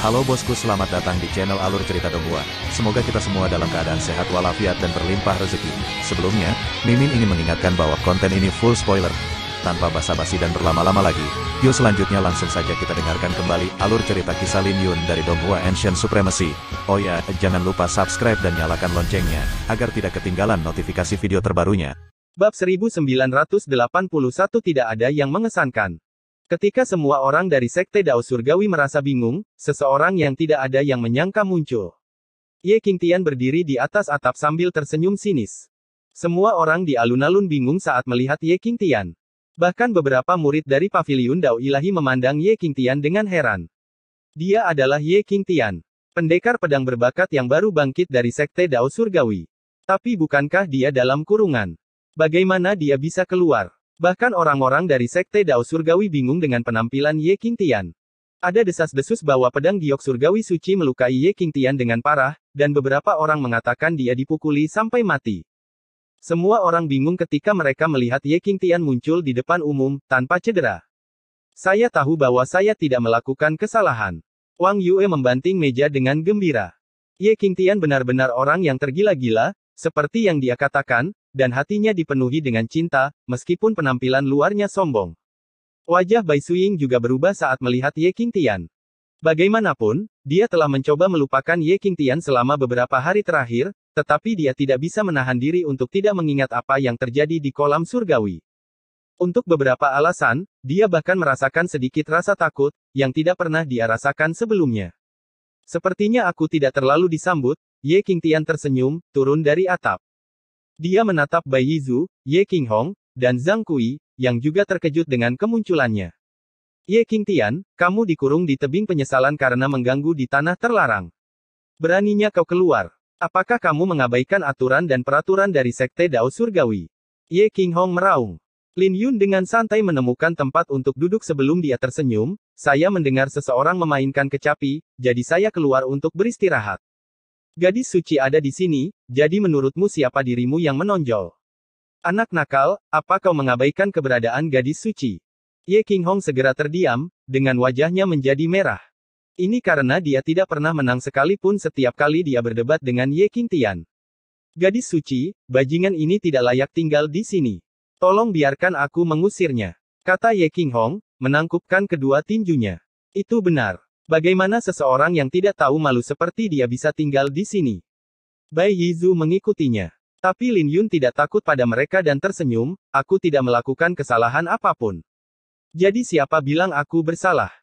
Halo bosku selamat datang di channel Alur Cerita Dongua. Semoga kita semua dalam keadaan sehat walafiat dan berlimpah rezeki. Sebelumnya, Mimin ingin mengingatkan bahwa konten ini full spoiler. Tanpa basa-basi dan berlama-lama lagi, yuk selanjutnya langsung saja kita dengarkan kembali alur cerita kisah Lin Yun dari Donghua Ancient Supremacy. Oh ya, jangan lupa subscribe dan nyalakan loncengnya, agar tidak ketinggalan notifikasi video terbarunya. Bab 1981 tidak ada yang mengesankan. Ketika semua orang dari Sekte Dao Surgawi merasa bingung, seseorang yang tidak ada yang menyangka muncul. Ye Qingtian berdiri di atas atap sambil tersenyum sinis. Semua orang di alun-alun bingung saat melihat Ye Qingtian. Bahkan beberapa murid dari paviliun Dao Ilahi memandang Ye Qingtian dengan heran. Dia adalah Ye Qingtian, pendekar pedang berbakat yang baru bangkit dari Sekte Dao Surgawi. Tapi bukankah dia dalam kurungan? Bagaimana dia bisa keluar? Bahkan orang-orang dari Sekte Dao Surgawi bingung dengan penampilan Ye King Tian. Ada desas-desus bahwa pedang giok surgawi suci melukai Ye King Tian dengan parah, dan beberapa orang mengatakan dia dipukuli sampai mati. Semua orang bingung ketika mereka melihat Ye King Tian muncul di depan umum, tanpa cedera. Saya tahu bahwa saya tidak melakukan kesalahan. Wang Yue membanting meja dengan gembira. Ye King Tian benar-benar orang yang tergila-gila, seperti yang dia katakan, dan hatinya dipenuhi dengan cinta, meskipun penampilan luarnya sombong. Wajah Bai Suying juga berubah saat melihat Ye King Tian. Bagaimanapun, dia telah mencoba melupakan Ye King Tian selama beberapa hari terakhir, tetapi dia tidak bisa menahan diri untuk tidak mengingat apa yang terjadi di kolam surgawi. Untuk beberapa alasan, dia bahkan merasakan sedikit rasa takut, yang tidak pernah dia rasakan sebelumnya. Sepertinya aku tidak terlalu disambut, Ye Qingtian tersenyum, turun dari atap. Dia menatap Bai Yizu, Ye King Hong, dan Zhang Kui, yang juga terkejut dengan kemunculannya. Ye Qingtian, kamu dikurung di tebing penyesalan karena mengganggu di tanah terlarang. Beraninya kau keluar. Apakah kamu mengabaikan aturan dan peraturan dari Sekte Dao Surgawi? Ye King Hong meraung. Lin Yun dengan santai menemukan tempat untuk duduk sebelum dia tersenyum, saya mendengar seseorang memainkan kecapi, jadi saya keluar untuk beristirahat. Gadis suci ada di sini, jadi menurutmu siapa dirimu yang menonjol? Anak nakal, apa kau mengabaikan keberadaan gadis suci? Ye King Hong segera terdiam, dengan wajahnya menjadi merah. Ini karena dia tidak pernah menang sekalipun setiap kali dia berdebat dengan Ye King Tian. Gadis suci, bajingan ini tidak layak tinggal di sini. Tolong biarkan aku mengusirnya. Kata Ye King Hong, menangkupkan kedua tinjunya. Itu benar. Bagaimana seseorang yang tidak tahu malu seperti dia bisa tinggal di sini? Bai Yizu mengikutinya. Tapi Lin Yun tidak takut pada mereka dan tersenyum, aku tidak melakukan kesalahan apapun. Jadi siapa bilang aku bersalah?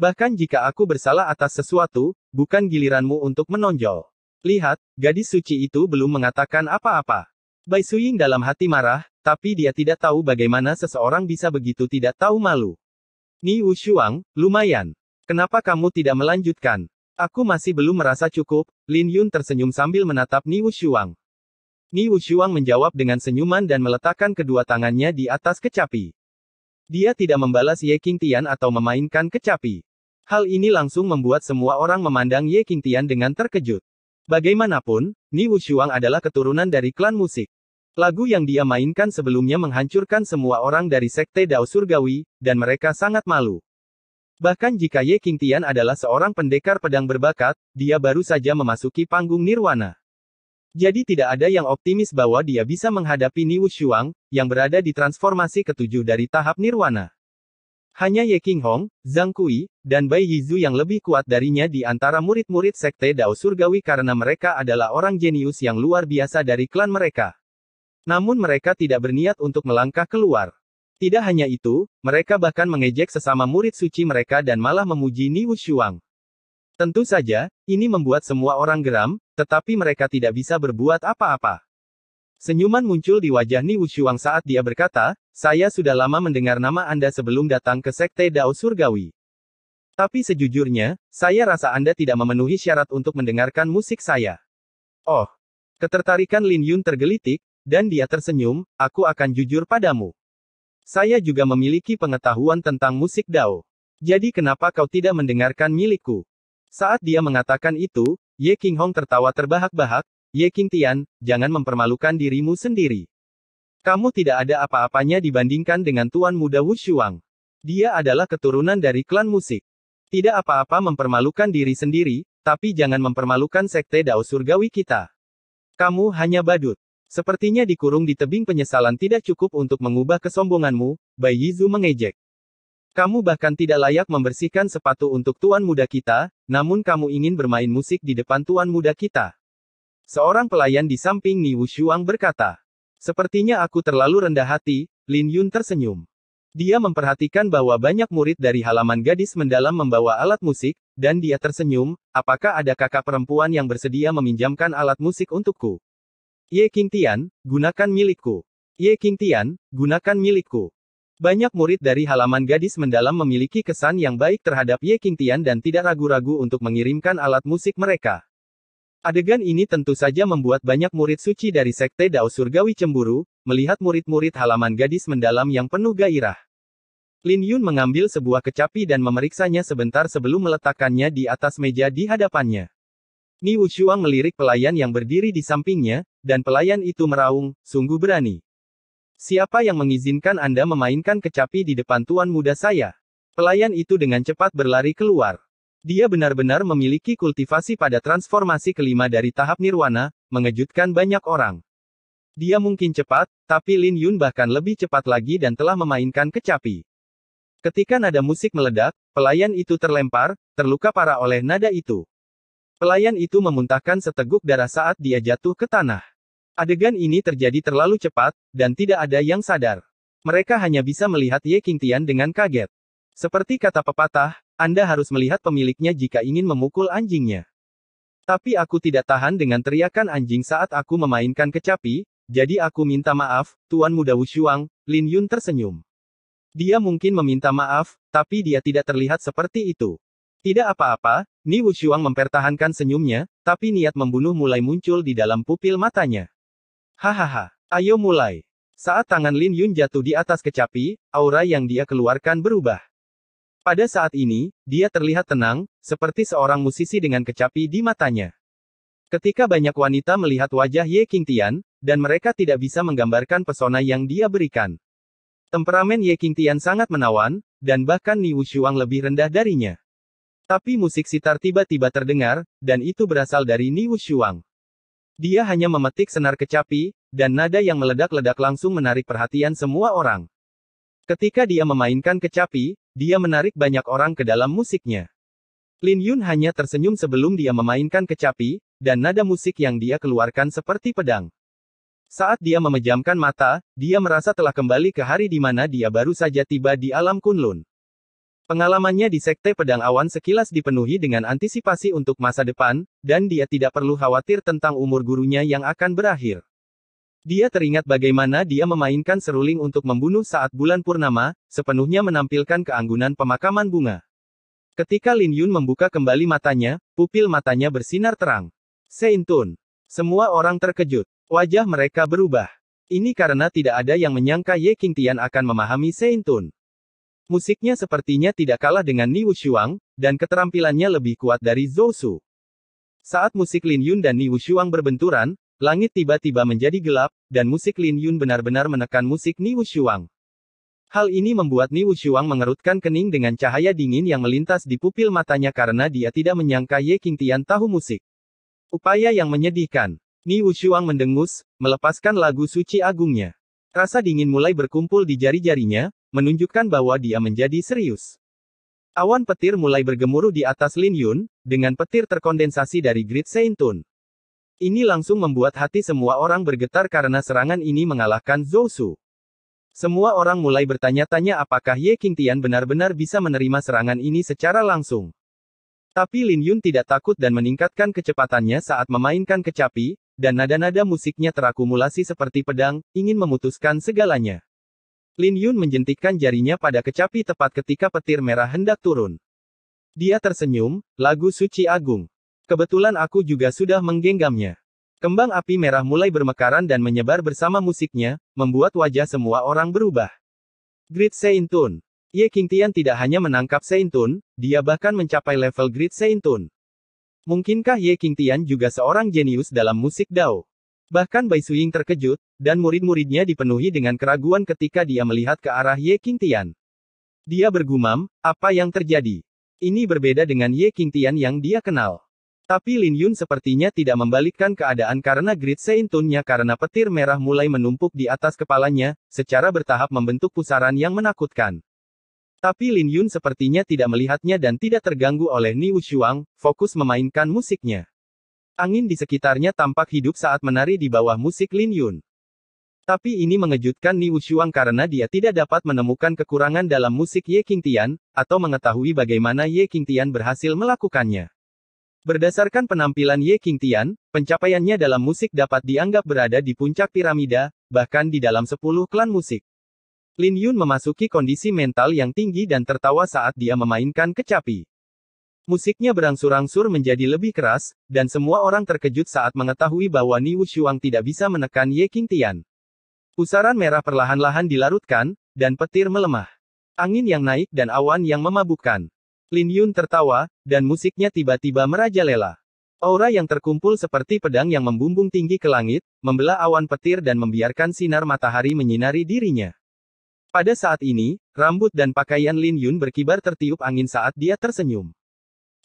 Bahkan jika aku bersalah atas sesuatu, bukan giliranmu untuk menonjol. Lihat, gadis suci itu belum mengatakan apa-apa. Bai Suying dalam hati marah, tapi dia tidak tahu bagaimana seseorang bisa begitu tidak tahu malu. Ni Shuang, lumayan. Kenapa kamu tidak melanjutkan? Aku masih belum merasa cukup, Lin Yun tersenyum sambil menatap Ni Wushuang. Ni Wushuang menjawab dengan senyuman dan meletakkan kedua tangannya di atas kecapi. Dia tidak membalas Ye Qingtian atau memainkan kecapi. Hal ini langsung membuat semua orang memandang Ye Qingtian dengan terkejut. Bagaimanapun, Ni Wushuang adalah keturunan dari klan musik. Lagu yang dia mainkan sebelumnya menghancurkan semua orang dari Sekte Dao Surgawi, dan mereka sangat malu. Bahkan jika Ye Qingtian adalah seorang pendekar pedang berbakat, dia baru saja memasuki panggung nirwana. Jadi tidak ada yang optimis bahwa dia bisa menghadapi Niu Wushuang, yang berada di transformasi ketujuh dari tahap nirwana. Hanya Ye King Hong, Zhang Kui, dan Bai Yizu yang lebih kuat darinya di antara murid-murid sekte Dao Surgawi karena mereka adalah orang jenius yang luar biasa dari klan mereka. Namun mereka tidak berniat untuk melangkah keluar. Tidak hanya itu, mereka bahkan mengejek sesama murid suci mereka dan malah memuji Niu Shuang. Tentu saja, ini membuat semua orang geram, tetapi mereka tidak bisa berbuat apa-apa. Senyuman muncul di wajah Niu Shuang saat dia berkata, saya sudah lama mendengar nama Anda sebelum datang ke Sekte Dao Surgawi. Tapi sejujurnya, saya rasa Anda tidak memenuhi syarat untuk mendengarkan musik saya. Oh. Ketertarikan Lin Yun tergelitik, dan dia tersenyum, aku akan jujur padamu. Saya juga memiliki pengetahuan tentang musik dao. Jadi kenapa kau tidak mendengarkan milikku? Saat dia mengatakan itu, Ye King Hong tertawa terbahak-bahak, Ye King Tian, jangan mempermalukan dirimu sendiri. Kamu tidak ada apa-apanya dibandingkan dengan Tuan Muda Wu Shuang. Dia adalah keturunan dari klan musik. Tidak apa-apa mempermalukan diri sendiri, tapi jangan mempermalukan sekte Dao Surgawi kita. Kamu hanya badut. Sepertinya dikurung di tebing penyesalan tidak cukup untuk mengubah kesombonganmu, Bai Yizu mengejek. Kamu bahkan tidak layak membersihkan sepatu untuk tuan muda kita, namun kamu ingin bermain musik di depan tuan muda kita. Seorang pelayan di samping Ni Wushuang berkata. Sepertinya aku terlalu rendah hati, Lin Yun tersenyum. Dia memperhatikan bahwa banyak murid dari halaman gadis mendalam membawa alat musik, dan dia tersenyum, apakah ada kakak perempuan yang bersedia meminjamkan alat musik untukku? Ye King Tian, gunakan milikku. Ye King Tian, gunakan milikku. Banyak murid dari halaman gadis mendalam memiliki kesan yang baik terhadap Ye King Tian dan tidak ragu-ragu untuk mengirimkan alat musik mereka. Adegan ini tentu saja membuat banyak murid suci dari Sekte Dao Surgawi cemburu, melihat murid-murid halaman gadis mendalam yang penuh gairah. Lin Yun mengambil sebuah kecapi dan memeriksanya sebentar sebelum meletakkannya di atas meja di hadapannya. Ni Wuxuang melirik pelayan yang berdiri di sampingnya, dan pelayan itu meraung, sungguh berani. Siapa yang mengizinkan Anda memainkan kecapi di depan tuan muda saya? Pelayan itu dengan cepat berlari keluar. Dia benar-benar memiliki kultivasi pada transformasi kelima dari tahap nirwana, mengejutkan banyak orang. Dia mungkin cepat, tapi Lin Yun bahkan lebih cepat lagi dan telah memainkan kecapi. Ketika nada musik meledak, pelayan itu terlempar, terluka parah oleh nada itu. Pelayan itu memuntahkan seteguk darah saat dia jatuh ke tanah. Adegan ini terjadi terlalu cepat, dan tidak ada yang sadar. Mereka hanya bisa melihat Ye Qingtian dengan kaget. Seperti kata pepatah, Anda harus melihat pemiliknya jika ingin memukul anjingnya. Tapi aku tidak tahan dengan teriakan anjing saat aku memainkan kecapi, jadi aku minta maaf, Tuan Muda Wushuang, Lin Yun tersenyum. Dia mungkin meminta maaf, tapi dia tidak terlihat seperti itu. Tidak apa-apa, Ni Wushuang mempertahankan senyumnya, tapi niat membunuh mulai muncul di dalam pupil matanya. Hahaha, ayo mulai. Saat tangan Lin Yun jatuh di atas kecapi, aura yang dia keluarkan berubah. Pada saat ini, dia terlihat tenang, seperti seorang musisi dengan kecapi di matanya. Ketika banyak wanita melihat wajah Ye Qingtian, dan mereka tidak bisa menggambarkan pesona yang dia berikan. Temperamen Ye Qingtian sangat menawan, dan bahkan Ni Wushuang lebih rendah darinya. Tapi musik sitar tiba-tiba terdengar, dan itu berasal dari Niu Shuang. Dia hanya memetik senar kecapi, dan nada yang meledak-ledak langsung menarik perhatian semua orang. Ketika dia memainkan kecapi, dia menarik banyak orang ke dalam musiknya. Lin Yun hanya tersenyum sebelum dia memainkan kecapi, dan nada musik yang dia keluarkan seperti pedang. Saat dia memejamkan mata, dia merasa telah kembali ke hari di mana dia baru saja tiba di alam Kunlun. Pengalamannya di Sekte Pedang Awan sekilas dipenuhi dengan antisipasi untuk masa depan, dan dia tidak perlu khawatir tentang umur gurunya yang akan berakhir. Dia teringat bagaimana dia memainkan seruling untuk membunuh saat bulan purnama, sepenuhnya menampilkan keanggunan pemakaman bunga. Ketika Lin Yun membuka kembali matanya, pupil matanya bersinar terang. Seintun. Semua orang terkejut. Wajah mereka berubah. Ini karena tidak ada yang menyangka Ye Qingtian akan memahami Seintun. Musiknya sepertinya tidak kalah dengan Niu Shuang, dan keterampilannya lebih kuat dari Zhou Su. Saat musik Lin Yun dan Niu Shuang berbenturan, langit tiba-tiba menjadi gelap, dan musik Lin Yun benar-benar menekan musik Niu Shuang. Hal ini membuat Niu Shuang mengerutkan kening dengan cahaya dingin yang melintas di pupil matanya karena dia tidak menyangka Ye Qingtian tahu musik. Upaya yang menyedihkan. Niu Shuang mendengus, melepaskan lagu suci agungnya. Rasa dingin mulai berkumpul di jari-jarinya, menunjukkan bahwa dia menjadi serius. Awan petir mulai bergemuruh di atas Lin Yun, dengan petir terkondensasi dari grid Tun. Ini langsung membuat hati semua orang bergetar karena serangan ini mengalahkan Zhou Su. Semua orang mulai bertanya-tanya apakah Ye Tian benar-benar bisa menerima serangan ini secara langsung. Tapi Lin Yun tidak takut dan meningkatkan kecepatannya saat memainkan kecapi, dan nada-nada musiknya terakumulasi seperti pedang, ingin memutuskan segalanya. Lin Yun menjentikkan jarinya pada kecapi tepat ketika petir merah hendak turun. Dia tersenyum, lagu suci agung. Kebetulan aku juga sudah menggenggamnya. Kembang api merah mulai bermekaran dan menyebar bersama musiknya, membuat wajah semua orang berubah. Grid Seintun. Ye Qingtian tidak hanya menangkap Seintun, dia bahkan mencapai level Grid Seintun. Mungkinkah Ye Qingtian juga seorang jenius dalam musik Dao? Bahkan Bai Suying terkejut, dan murid-muridnya dipenuhi dengan keraguan ketika dia melihat ke arah Ye King Tian. Dia bergumam, apa yang terjadi? Ini berbeda dengan Ye King Tian yang dia kenal. Tapi Lin Yun sepertinya tidak membalikkan keadaan karena grid seintunnya karena petir merah mulai menumpuk di atas kepalanya, secara bertahap membentuk pusaran yang menakutkan. Tapi Lin Yun sepertinya tidak melihatnya dan tidak terganggu oleh Ni Wuxuang, fokus memainkan musiknya. Angin di sekitarnya tampak hidup saat menari di bawah musik Lin Yun. Tapi ini mengejutkan Ni Shuang karena dia tidak dapat menemukan kekurangan dalam musik Ye Qingtian, atau mengetahui bagaimana Ye Qingtian berhasil melakukannya. Berdasarkan penampilan Ye Qingtian, pencapaiannya dalam musik dapat dianggap berada di puncak piramida, bahkan di dalam 10 klan musik. Lin Yun memasuki kondisi mental yang tinggi dan tertawa saat dia memainkan kecapi. Musiknya berangsur-angsur menjadi lebih keras, dan semua orang terkejut saat mengetahui bahwa Ni Shuang tidak bisa menekan Ye Qingtian. Pusaran merah perlahan-lahan dilarutkan, dan petir melemah. Angin yang naik dan awan yang memabukkan. Lin Yun tertawa, dan musiknya tiba-tiba merajalela. Aura yang terkumpul seperti pedang yang membumbung tinggi ke langit, membelah awan petir dan membiarkan sinar matahari menyinari dirinya. Pada saat ini, rambut dan pakaian Lin Yun berkibar tertiup angin saat dia tersenyum.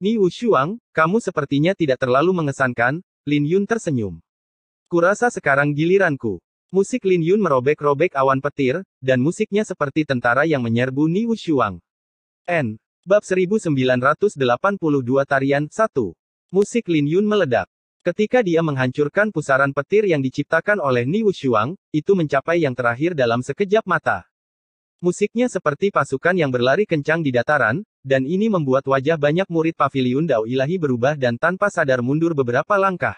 Ni Wushuang, kamu sepertinya tidak terlalu mengesankan, Lin Yun tersenyum. Kurasa sekarang giliranku. Musik Lin Yun merobek-robek awan petir, dan musiknya seperti tentara yang menyerbu Ni Wushuang. N. Bab 1982 Tarian 1. Musik Lin Yun meledak. Ketika dia menghancurkan pusaran petir yang diciptakan oleh Ni Wushuang, itu mencapai yang terakhir dalam sekejap mata. Musiknya seperti pasukan yang berlari kencang di dataran, dan ini membuat wajah banyak murid pavilion Dao Ilahi berubah dan tanpa sadar mundur beberapa langkah.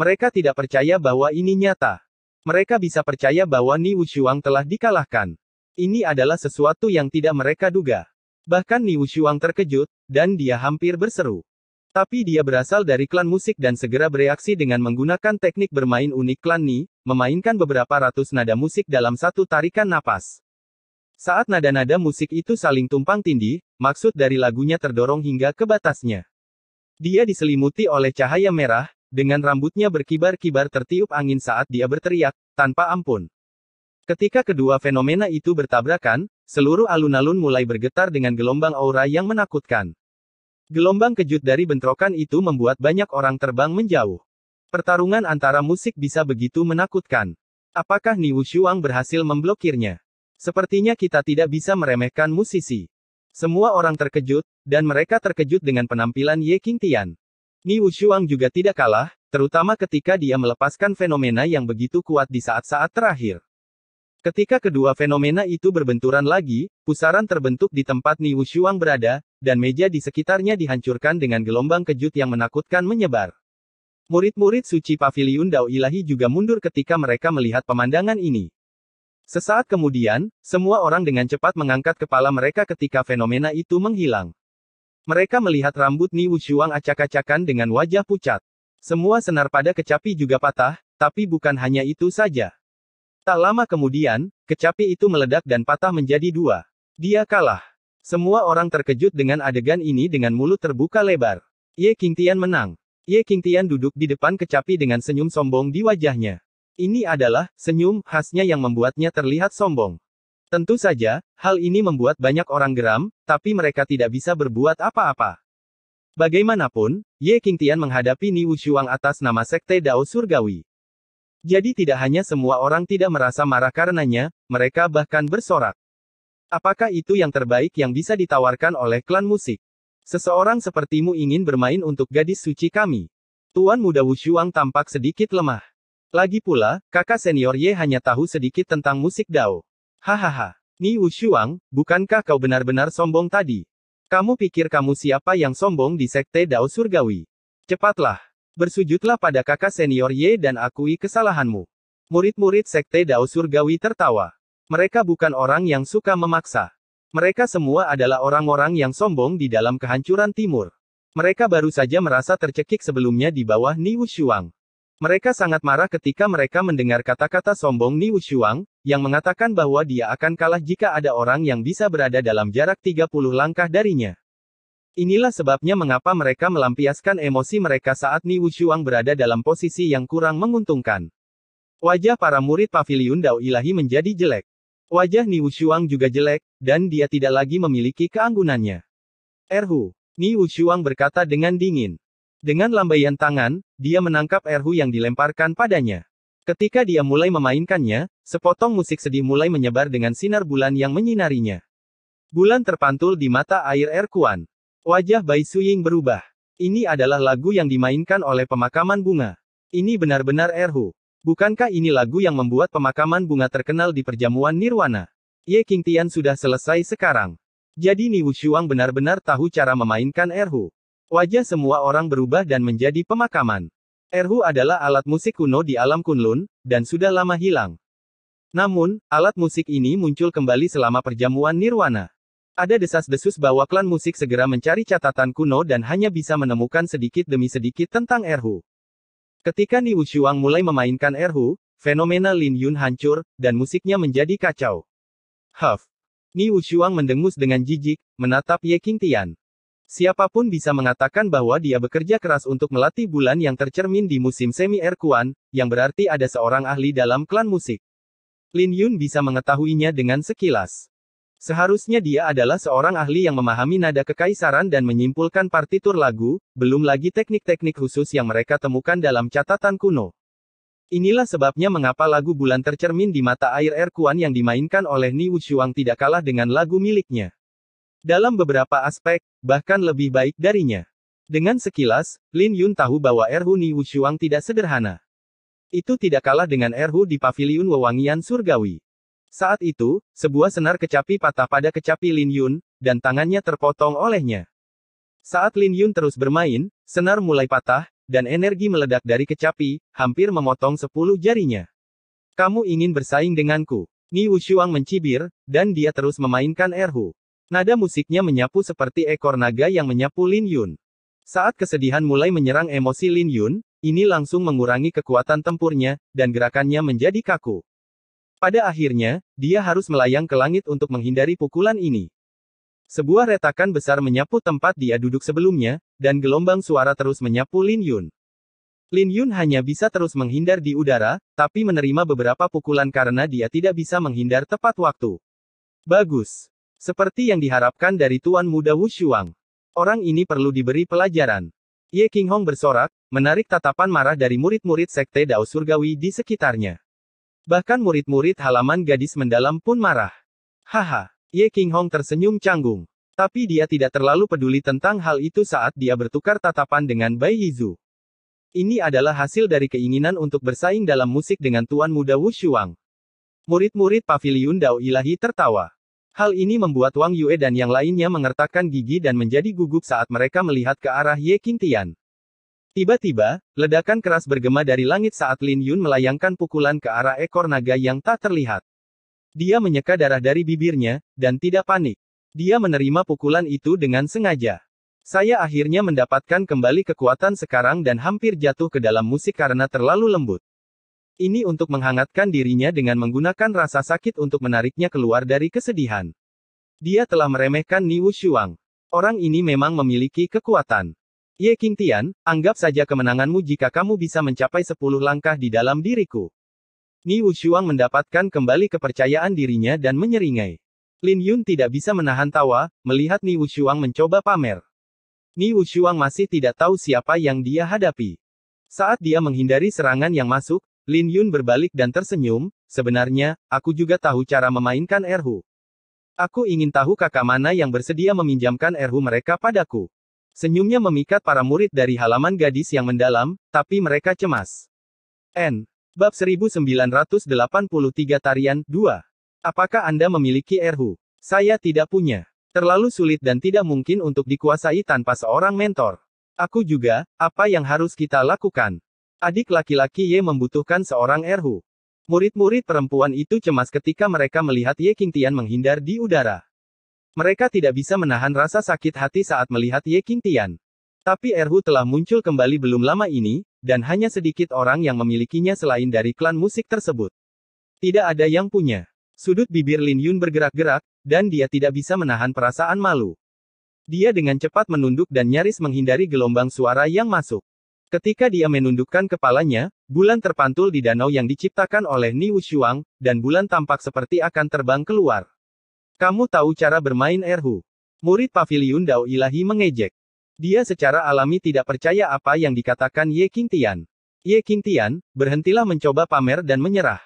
Mereka tidak percaya bahwa ini nyata. Mereka bisa percaya bahwa Ni Wushuang telah dikalahkan. Ini adalah sesuatu yang tidak mereka duga. Bahkan Ni Wushuang terkejut, dan dia hampir berseru. Tapi dia berasal dari klan musik dan segera bereaksi dengan menggunakan teknik bermain unik klan Ni, memainkan beberapa ratus nada musik dalam satu tarikan napas. Saat nada-nada musik itu saling tumpang tindih, maksud dari lagunya terdorong hingga ke batasnya. Dia diselimuti oleh cahaya merah, dengan rambutnya berkibar-kibar tertiup angin saat dia berteriak, tanpa ampun. Ketika kedua fenomena itu bertabrakan, seluruh alun-alun mulai bergetar dengan gelombang aura yang menakutkan. Gelombang kejut dari bentrokan itu membuat banyak orang terbang menjauh. Pertarungan antara musik bisa begitu menakutkan. Apakah Niu Shuang berhasil memblokirnya? Sepertinya kita tidak bisa meremehkan musisi. Semua orang terkejut, dan mereka terkejut dengan penampilan Ye Qingtian. Niu Shuang juga tidak kalah, terutama ketika dia melepaskan fenomena yang begitu kuat di saat-saat terakhir. Ketika kedua fenomena itu berbenturan lagi, pusaran terbentuk di tempat Niu Shuang berada, dan meja di sekitarnya dihancurkan dengan gelombang kejut yang menakutkan menyebar. Murid-murid suci Paviliun Dao Ilahi juga mundur ketika mereka melihat pemandangan ini. Sesaat kemudian, semua orang dengan cepat mengangkat kepala mereka ketika fenomena itu menghilang. Mereka melihat rambut Ni Wushuang acak-acakan dengan wajah pucat. Semua senar pada kecapi juga patah, tapi bukan hanya itu saja. Tak lama kemudian, kecapi itu meledak dan patah menjadi dua. Dia kalah. Semua orang terkejut dengan adegan ini dengan mulut terbuka lebar. Ye Qingtian menang. Ye Qingtian duduk di depan kecapi dengan senyum sombong di wajahnya. Ini adalah senyum khasnya yang membuatnya terlihat sombong. Tentu saja, hal ini membuat banyak orang geram, tapi mereka tidak bisa berbuat apa-apa. Bagaimanapun, Ye Qingtian menghadapi Ni Wushuang atas nama Sekte Dao Surgawi. Jadi tidak hanya semua orang tidak merasa marah karenanya, mereka bahkan bersorak. Apakah itu yang terbaik yang bisa ditawarkan oleh klan musik? Seseorang sepertimu ingin bermain untuk gadis suci kami. Tuan muda Wushuang tampak sedikit lemah. Lagi pula, kakak senior Ye hanya tahu sedikit tentang musik Dao. Hahaha. Ni Wushuang, bukankah kau benar-benar sombong tadi? Kamu pikir kamu siapa yang sombong di sekte Dao Surgawi? Cepatlah. Bersujudlah pada kakak senior Ye dan akui kesalahanmu. Murid-murid sekte Dao Surgawi tertawa. Mereka bukan orang yang suka memaksa. Mereka semua adalah orang-orang yang sombong di dalam kehancuran timur. Mereka baru saja merasa tercekik sebelumnya di bawah Ni Wushuang. Mereka sangat marah ketika mereka mendengar kata-kata sombong Ni Wushuang, yang mengatakan bahwa dia akan kalah jika ada orang yang bisa berada dalam jarak 30 langkah darinya. Inilah sebabnya mengapa mereka melampiaskan emosi mereka saat Ni Wushuang berada dalam posisi yang kurang menguntungkan. Wajah para murid pavilion Dao Ilahi menjadi jelek. Wajah Ni Wushuang juga jelek, dan dia tidak lagi memiliki keanggunannya. Erhu. Ni Wushuang berkata dengan dingin. Dengan lambaian tangan, dia menangkap Erhu yang dilemparkan padanya. Ketika dia mulai memainkannya, sepotong musik sedih mulai menyebar dengan sinar bulan yang menyinarinya. Bulan terpantul di mata air Erkuan. Wajah Bai Suying berubah. Ini adalah lagu yang dimainkan oleh pemakaman bunga. Ini benar-benar Erhu. Bukankah ini lagu yang membuat pemakaman bunga terkenal di perjamuan Nirwana? Ye King Tian sudah selesai sekarang. Jadi Ni Wuxuang benar-benar tahu cara memainkan Erhu. Wajah semua orang berubah dan menjadi pemakaman. Erhu adalah alat musik kuno di alam Kunlun, dan sudah lama hilang. Namun, alat musik ini muncul kembali selama perjamuan Nirwana. Ada desas-desus bahwa klan musik segera mencari catatan kuno dan hanya bisa menemukan sedikit demi sedikit tentang Erhu. Ketika Niu Shuang mulai memainkan Erhu, fenomena Lin Yun hancur, dan musiknya menjadi kacau. Huff! Niu Shuang mendengus dengan jijik, menatap Ye Qingtian. Siapapun bisa mengatakan bahwa dia bekerja keras untuk melatih bulan yang tercermin di musim semi Erkuan, yang berarti ada seorang ahli dalam klan musik. Lin Yun bisa mengetahuinya dengan sekilas. Seharusnya dia adalah seorang ahli yang memahami nada kekaisaran dan menyimpulkan partitur lagu, belum lagi teknik-teknik khusus yang mereka temukan dalam catatan kuno. Inilah sebabnya mengapa lagu Bulan Tercermin di Mata Air Erkuan yang dimainkan oleh Ni Wushuang tidak kalah dengan lagu miliknya. Dalam beberapa aspek, bahkan lebih baik darinya. Dengan sekilas, Lin Yun tahu bahwa Erhu Ni Wushuang tidak sederhana. Itu tidak kalah dengan Erhu di paviliun wewangian surgawi. Saat itu, sebuah senar kecapi patah pada kecapi Lin Yun, dan tangannya terpotong olehnya. Saat Lin Yun terus bermain, senar mulai patah, dan energi meledak dari kecapi, hampir memotong sepuluh jarinya. Kamu ingin bersaing denganku? Ni Wushuang mencibir, dan dia terus memainkan Erhu. Nada musiknya menyapu seperti ekor naga yang menyapu Lin Yun. Saat kesedihan mulai menyerang emosi Lin Yun, ini langsung mengurangi kekuatan tempurnya, dan gerakannya menjadi kaku. Pada akhirnya, dia harus melayang ke langit untuk menghindari pukulan ini. Sebuah retakan besar menyapu tempat dia duduk sebelumnya, dan gelombang suara terus menyapu Lin Yun. Lin Yun hanya bisa terus menghindar di udara, tapi menerima beberapa pukulan karena dia tidak bisa menghindar tepat waktu. Bagus. Seperti yang diharapkan dari Tuan Muda Wu Shuang, Orang ini perlu diberi pelajaran. Ye King Hong bersorak, menarik tatapan marah dari murid-murid Sekte Dao Surgawi di sekitarnya. Bahkan murid-murid halaman gadis mendalam pun marah. Haha, Ye King Hong tersenyum canggung. Tapi dia tidak terlalu peduli tentang hal itu saat dia bertukar tatapan dengan Bai Yizu. Ini adalah hasil dari keinginan untuk bersaing dalam musik dengan Tuan Muda Wu Shuang. Murid-murid Paviliun Dao Ilahi tertawa. Hal ini membuat Wang Yue dan yang lainnya mengertakkan gigi dan menjadi gugup saat mereka melihat ke arah Ye Tian. Tiba-tiba, ledakan keras bergema dari langit saat Lin Yun melayangkan pukulan ke arah ekor naga yang tak terlihat. Dia menyeka darah dari bibirnya, dan tidak panik. Dia menerima pukulan itu dengan sengaja. Saya akhirnya mendapatkan kembali kekuatan sekarang dan hampir jatuh ke dalam musik karena terlalu lembut. Ini untuk menghangatkan dirinya dengan menggunakan rasa sakit untuk menariknya keluar dari kesedihan. Dia telah meremehkan Niu Shuang. Orang ini memang memiliki kekuatan. Ye King Tian, anggap saja kemenanganmu jika kamu bisa mencapai 10 langkah di dalam diriku. Niu Shuang mendapatkan kembali kepercayaan dirinya dan menyeringai. Lin Yun tidak bisa menahan tawa, melihat Niu Shuang mencoba pamer. Niu Shuang masih tidak tahu siapa yang dia hadapi. Saat dia menghindari serangan yang masuk, Lin Yun berbalik dan tersenyum, sebenarnya, aku juga tahu cara memainkan Erhu. Aku ingin tahu kakak mana yang bersedia meminjamkan Erhu mereka padaku. Senyumnya memikat para murid dari halaman gadis yang mendalam, tapi mereka cemas. N. Bab 1983 Tarian 2. Apakah Anda memiliki Erhu? Saya tidak punya. Terlalu sulit dan tidak mungkin untuk dikuasai tanpa seorang mentor. Aku juga, apa yang harus kita lakukan? Adik laki-laki Ye membutuhkan seorang erhu. Murid-murid perempuan itu cemas ketika mereka melihat Ye Qingtian menghindar di udara. Mereka tidak bisa menahan rasa sakit hati saat melihat Ye Qingtian. Tapi Erhu telah muncul kembali belum lama ini, dan hanya sedikit orang yang memilikinya selain dari klan musik tersebut. Tidak ada yang punya. Sudut bibir Lin Yun bergerak-gerak, dan dia tidak bisa menahan perasaan malu. Dia dengan cepat menunduk dan nyaris menghindari gelombang suara yang masuk. Ketika dia menundukkan kepalanya, bulan terpantul di danau yang diciptakan oleh Ni Wushuang, dan bulan tampak seperti akan terbang keluar. Kamu tahu cara bermain erhu. Murid paviliun Dao Ilahi mengejek. Dia secara alami tidak percaya apa yang dikatakan Ye Tian. Ye Tian, berhentilah mencoba pamer dan menyerah.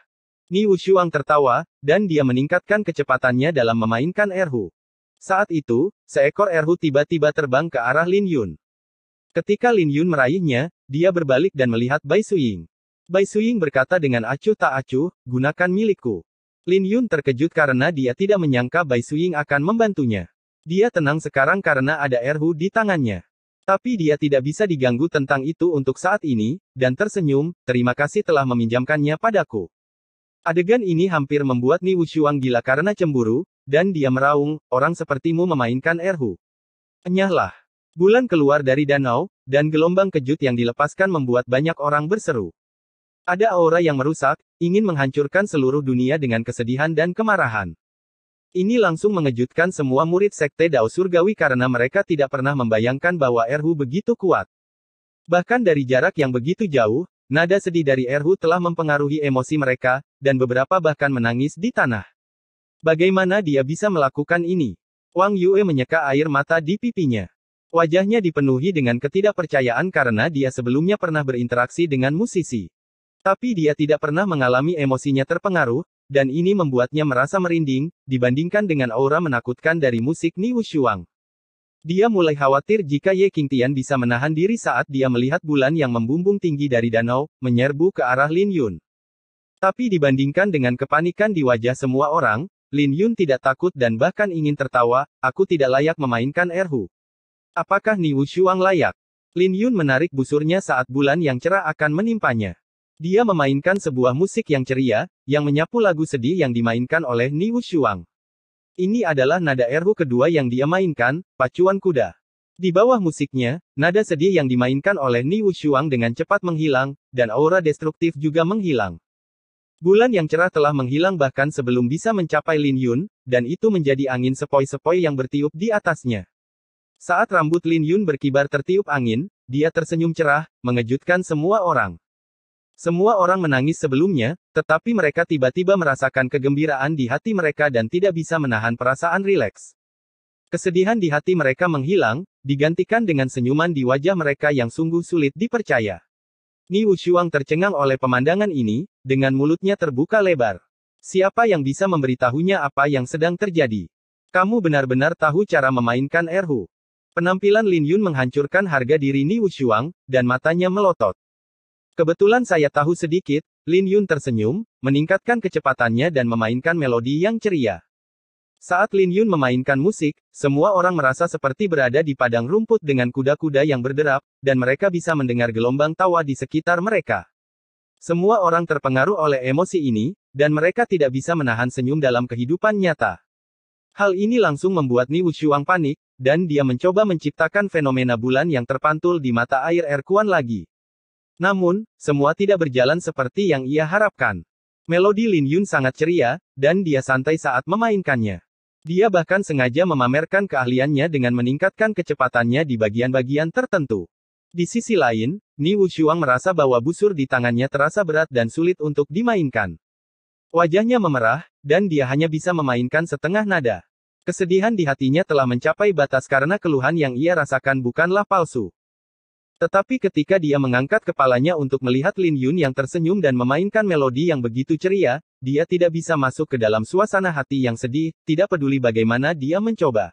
Ni Wushuang tertawa, dan dia meningkatkan kecepatannya dalam memainkan erhu. Saat itu, seekor erhu tiba-tiba terbang ke arah Lin Yun. Ketika Lin Yun meraihnya, dia berbalik dan melihat Bai Suying. Bai Suying berkata dengan acuh tak acuh, gunakan milikku. Lin Yun terkejut karena dia tidak menyangka Bai Suying akan membantunya. Dia tenang sekarang karena ada Erhu di tangannya. Tapi dia tidak bisa diganggu tentang itu untuk saat ini, dan tersenyum, terima kasih telah meminjamkannya padaku. Adegan ini hampir membuat Ni Wushuang gila karena cemburu, dan dia meraung, orang sepertimu memainkan Erhu. Enyahlah. Bulan keluar dari danau, dan gelombang kejut yang dilepaskan membuat banyak orang berseru. Ada aura yang merusak, ingin menghancurkan seluruh dunia dengan kesedihan dan kemarahan. Ini langsung mengejutkan semua murid sekte Dao Surgawi karena mereka tidak pernah membayangkan bahwa Erhu begitu kuat. Bahkan dari jarak yang begitu jauh, nada sedih dari Erhu telah mempengaruhi emosi mereka, dan beberapa bahkan menangis di tanah. Bagaimana dia bisa melakukan ini? Wang Yue menyeka air mata di pipinya. Wajahnya dipenuhi dengan ketidakpercayaan karena dia sebelumnya pernah berinteraksi dengan musisi. Tapi dia tidak pernah mengalami emosinya terpengaruh, dan ini membuatnya merasa merinding, dibandingkan dengan aura menakutkan dari musik Niu Wushuang. Dia mulai khawatir jika Ye Qingtian bisa menahan diri saat dia melihat bulan yang membumbung tinggi dari danau, menyerbu ke arah Lin Yun. Tapi dibandingkan dengan kepanikan di wajah semua orang, Lin Yun tidak takut dan bahkan ingin tertawa, aku tidak layak memainkan Erhu. Apakah Niu Shuang layak? Lin Yun menarik busurnya saat bulan yang cerah akan menimpanya. Dia memainkan sebuah musik yang ceria, yang menyapu lagu sedih yang dimainkan oleh Niu Shuang. Ini adalah nada erhu kedua yang dia mainkan, pacuan kuda. Di bawah musiknya, nada sedih yang dimainkan oleh Niu Shuang dengan cepat menghilang, dan aura destruktif juga menghilang. Bulan yang cerah telah menghilang bahkan sebelum bisa mencapai Lin Yun, dan itu menjadi angin sepoi-sepoi yang bertiup di atasnya. Saat rambut Lin Yun berkibar tertiup angin, dia tersenyum cerah, mengejutkan semua orang. Semua orang menangis sebelumnya, tetapi mereka tiba-tiba merasakan kegembiraan di hati mereka dan tidak bisa menahan perasaan rileks. Kesedihan di hati mereka menghilang, digantikan dengan senyuman di wajah mereka yang sungguh sulit dipercaya. Ni Wushuang tercengang oleh pemandangan ini, dengan mulutnya terbuka lebar. Siapa yang bisa memberitahunya apa yang sedang terjadi? Kamu benar-benar tahu cara memainkan erhu. Penampilan Lin Yun menghancurkan harga diri Ni Shuang, dan matanya melotot. Kebetulan saya tahu sedikit, Lin Yun tersenyum, meningkatkan kecepatannya dan memainkan melodi yang ceria. Saat Lin Yun memainkan musik, semua orang merasa seperti berada di padang rumput dengan kuda-kuda yang berderap, dan mereka bisa mendengar gelombang tawa di sekitar mereka. Semua orang terpengaruh oleh emosi ini, dan mereka tidak bisa menahan senyum dalam kehidupan nyata. Hal ini langsung membuat Ni Shuang panik, dan dia mencoba menciptakan fenomena bulan yang terpantul di mata air Erkuan lagi. Namun, semua tidak berjalan seperti yang ia harapkan. Melodi Lin Yun sangat ceria, dan dia santai saat memainkannya. Dia bahkan sengaja memamerkan keahliannya dengan meningkatkan kecepatannya di bagian-bagian tertentu. Di sisi lain, Ni Wushuang merasa bahwa busur di tangannya terasa berat dan sulit untuk dimainkan. Wajahnya memerah, dan dia hanya bisa memainkan setengah nada. Kesedihan di hatinya telah mencapai batas karena keluhan yang ia rasakan bukanlah palsu. Tetapi ketika dia mengangkat kepalanya untuk melihat Lin Yun yang tersenyum dan memainkan melodi yang begitu ceria, dia tidak bisa masuk ke dalam suasana hati yang sedih, tidak peduli bagaimana dia mencoba.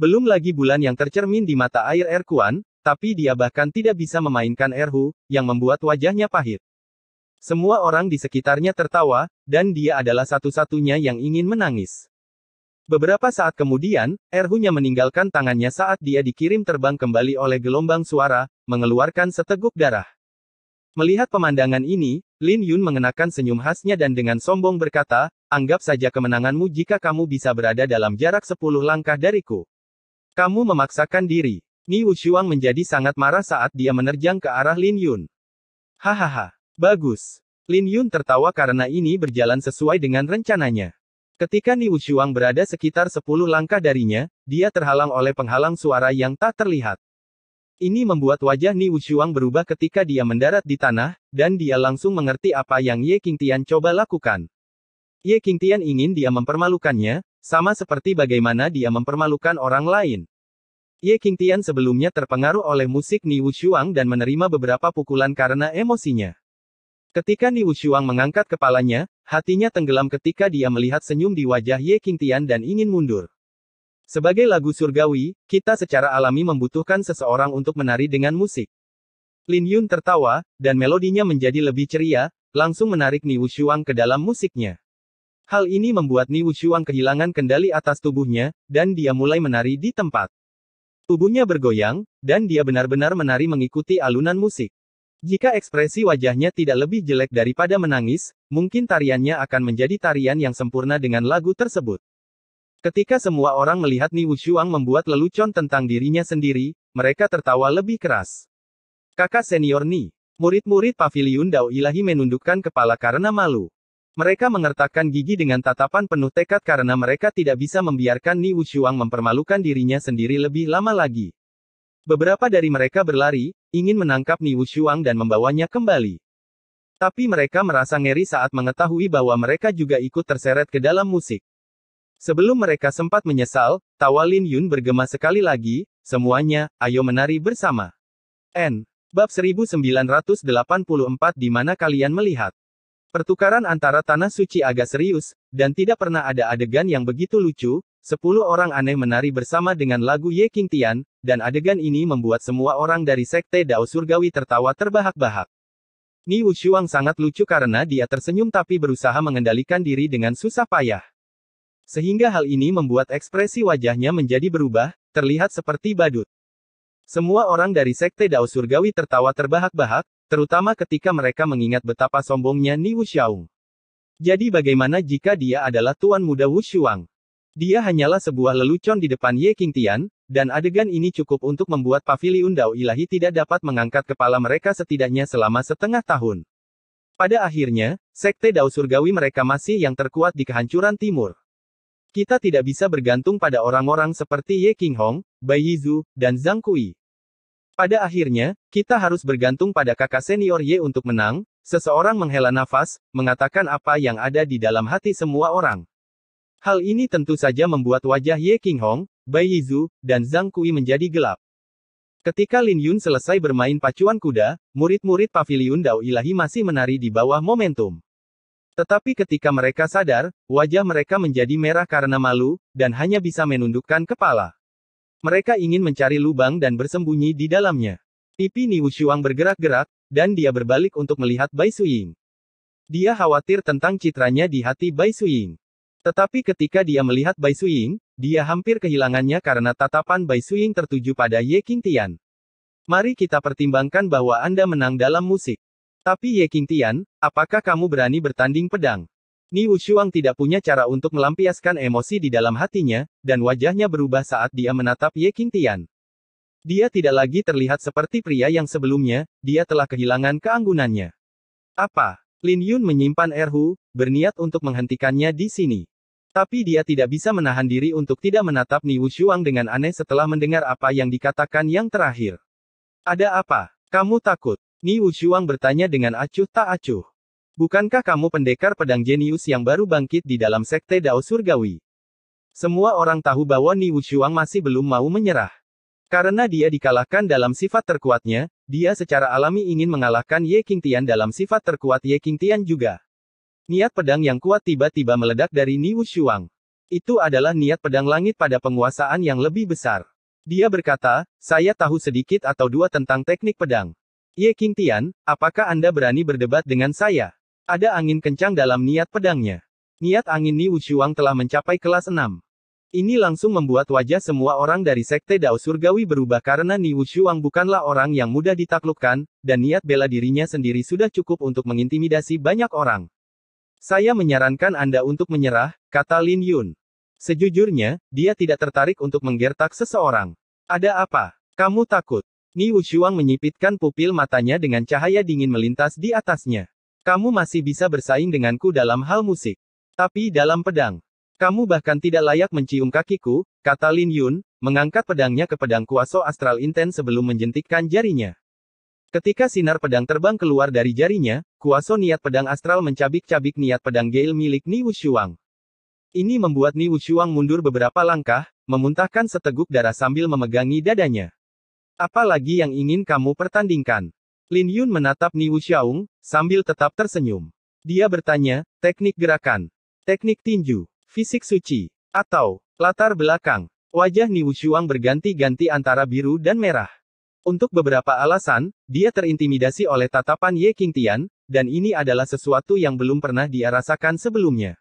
Belum lagi bulan yang tercermin di mata air Erkuan, tapi dia bahkan tidak bisa memainkan Erhu, yang membuat wajahnya pahit. Semua orang di sekitarnya tertawa, dan dia adalah satu-satunya yang ingin menangis. Beberapa saat kemudian, Erhunya meninggalkan tangannya saat dia dikirim terbang kembali oleh gelombang suara, mengeluarkan seteguk darah. Melihat pemandangan ini, Lin Yun mengenakan senyum khasnya dan dengan sombong berkata, anggap saja kemenanganmu jika kamu bisa berada dalam jarak 10 langkah dariku. Kamu memaksakan diri. Ni Wushuang menjadi sangat marah saat dia menerjang ke arah Lin Yun. Hahaha, bagus. Lin Yun tertawa karena ini berjalan sesuai dengan rencananya. Ketika Niu Shuang berada sekitar 10 langkah darinya, dia terhalang oleh penghalang suara yang tak terlihat. Ini membuat wajah Niu Shuang berubah ketika dia mendarat di tanah, dan dia langsung mengerti apa yang Ye Qingtian coba lakukan. Ye Qingtian ingin dia mempermalukannya, sama seperti bagaimana dia mempermalukan orang lain. Ye Qingtian sebelumnya terpengaruh oleh musik Niu Shuang dan menerima beberapa pukulan karena emosinya. Ketika Niu Shuang mengangkat kepalanya, hatinya tenggelam ketika dia melihat senyum di wajah Ye Qingtian dan ingin mundur. Sebagai lagu surgawi, kita secara alami membutuhkan seseorang untuk menari dengan musik. Lin Yun tertawa, dan melodinya menjadi lebih ceria, langsung menarik Niu Shuang ke dalam musiknya. Hal ini membuat Niu Shuang kehilangan kendali atas tubuhnya, dan dia mulai menari di tempat. Tubuhnya bergoyang, dan dia benar-benar menari mengikuti alunan musik. Jika ekspresi wajahnya tidak lebih jelek daripada menangis, mungkin tariannya akan menjadi tarian yang sempurna dengan lagu tersebut. Ketika semua orang melihat Ni Wushuang membuat lelucon tentang dirinya sendiri, mereka tertawa lebih keras. Kakak senior Ni, murid-murid paviliun Dao Ilahi menundukkan kepala karena malu. Mereka mengertakkan gigi dengan tatapan penuh tekad karena mereka tidak bisa membiarkan Ni Wushuang mempermalukan dirinya sendiri lebih lama lagi. Beberapa dari mereka berlari, ingin menangkap Niu Shuang dan membawanya kembali. Tapi mereka merasa ngeri saat mengetahui bahwa mereka juga ikut terseret ke dalam musik. Sebelum mereka sempat menyesal, tawa Lin Yun bergema sekali lagi, semuanya, ayo menari bersama. N. Bab 1984 di mana kalian melihat. Pertukaran antara tanah suci agak serius, dan tidak pernah ada adegan yang begitu lucu, Sepuluh orang aneh menari bersama dengan lagu Ye King Tian, dan adegan ini membuat semua orang dari sekte Dao Surgawi tertawa terbahak-bahak. Ni Wushuang sangat lucu karena dia tersenyum tapi berusaha mengendalikan diri dengan susah payah. Sehingga hal ini membuat ekspresi wajahnya menjadi berubah, terlihat seperti badut. Semua orang dari sekte Dao Surgawi tertawa terbahak-bahak, terutama ketika mereka mengingat betapa sombongnya Ni Wushuang. Jadi bagaimana jika dia adalah tuan muda Wushuang? Dia hanyalah sebuah lelucon di depan Ye King Tian, dan adegan ini cukup untuk membuat Paviliun Dao Ilahi tidak dapat mengangkat kepala mereka setidaknya selama setengah tahun. Pada akhirnya, sekte Dao Surgawi mereka masih yang terkuat di kehancuran timur. Kita tidak bisa bergantung pada orang-orang seperti Ye King Hong, Bai Yizu, dan Zhang Kui. Pada akhirnya, kita harus bergantung pada kakak senior Ye untuk menang, seseorang menghela nafas, mengatakan apa yang ada di dalam hati semua orang. Hal ini tentu saja membuat wajah Ye King Hong, Bai Yizu, dan Zhang Kui menjadi gelap. Ketika Lin Yun selesai bermain pacuan kuda, murid-murid Paviliun Dao Ilahi masih menari di bawah momentum. Tetapi ketika mereka sadar, wajah mereka menjadi merah karena malu, dan hanya bisa menundukkan kepala. Mereka ingin mencari lubang dan bersembunyi di dalamnya. Pipi Niu Shuang bergerak-gerak, dan dia berbalik untuk melihat Bai Suying. Dia khawatir tentang citranya di hati Bai Suying. Tetapi ketika dia melihat Bai Suying, dia hampir kehilangannya karena tatapan Bai Suying tertuju pada Ye King Tian. Mari kita pertimbangkan bahwa Anda menang dalam musik. Tapi Ye King Tian, apakah kamu berani bertanding pedang? Ni Wushuang tidak punya cara untuk melampiaskan emosi di dalam hatinya, dan wajahnya berubah saat dia menatap Ye King Tian. Dia tidak lagi terlihat seperti pria yang sebelumnya, dia telah kehilangan keanggunannya. Apa? Lin Yun menyimpan Erhu, berniat untuk menghentikannya di sini. Tapi dia tidak bisa menahan diri untuk tidak menatap Ni Shuang dengan aneh setelah mendengar apa yang dikatakan yang terakhir. Ada apa? Kamu takut? Ni Shuang bertanya dengan acuh tak acuh. Bukankah kamu pendekar pedang jenius yang baru bangkit di dalam sekte Dao Surgawi? Semua orang tahu bahwa Ni Shuang masih belum mau menyerah. Karena dia dikalahkan dalam sifat terkuatnya, dia secara alami ingin mengalahkan Ye Qingtian dalam sifat terkuat Ye Qingtian juga. Niat pedang yang kuat tiba-tiba meledak dari Niu Shuang. Itu adalah niat pedang langit pada penguasaan yang lebih besar. Dia berkata, saya tahu sedikit atau dua tentang teknik pedang. Ye King Tian, apakah Anda berani berdebat dengan saya? Ada angin kencang dalam niat pedangnya. Niat angin Niu Shuang telah mencapai kelas 6. Ini langsung membuat wajah semua orang dari Sekte Dao Surgawi berubah karena Niu Shuang bukanlah orang yang mudah ditaklukkan, dan niat bela dirinya sendiri sudah cukup untuk mengintimidasi banyak orang. Saya menyarankan Anda untuk menyerah, kata Lin Yun. Sejujurnya, dia tidak tertarik untuk menggertak seseorang. Ada apa? Kamu takut? Ni Wushuang menyipitkan pupil matanya dengan cahaya dingin melintas di atasnya. Kamu masih bisa bersaing denganku dalam hal musik. Tapi dalam pedang. Kamu bahkan tidak layak mencium kakiku, kata Lin Yun, mengangkat pedangnya ke pedang kuaso astral inten sebelum menjentikkan jarinya. Ketika sinar pedang terbang keluar dari jarinya, Kuaso niat pedang astral mencabik-cabik niat pedang Gale milik Ni Wushuang. Ini membuat Ni Wushuang mundur beberapa langkah, memuntahkan seteguk darah sambil memegangi dadanya. Apalagi yang ingin kamu pertandingkan? Lin Yun menatap Ni Wushuang, sambil tetap tersenyum. Dia bertanya, teknik gerakan, teknik tinju, fisik suci, atau latar belakang. Wajah Ni Wushuang berganti-ganti antara biru dan merah. Untuk beberapa alasan, dia terintimidasi oleh tatapan Ye Qingtian, dan ini adalah sesuatu yang belum pernah dia rasakan sebelumnya.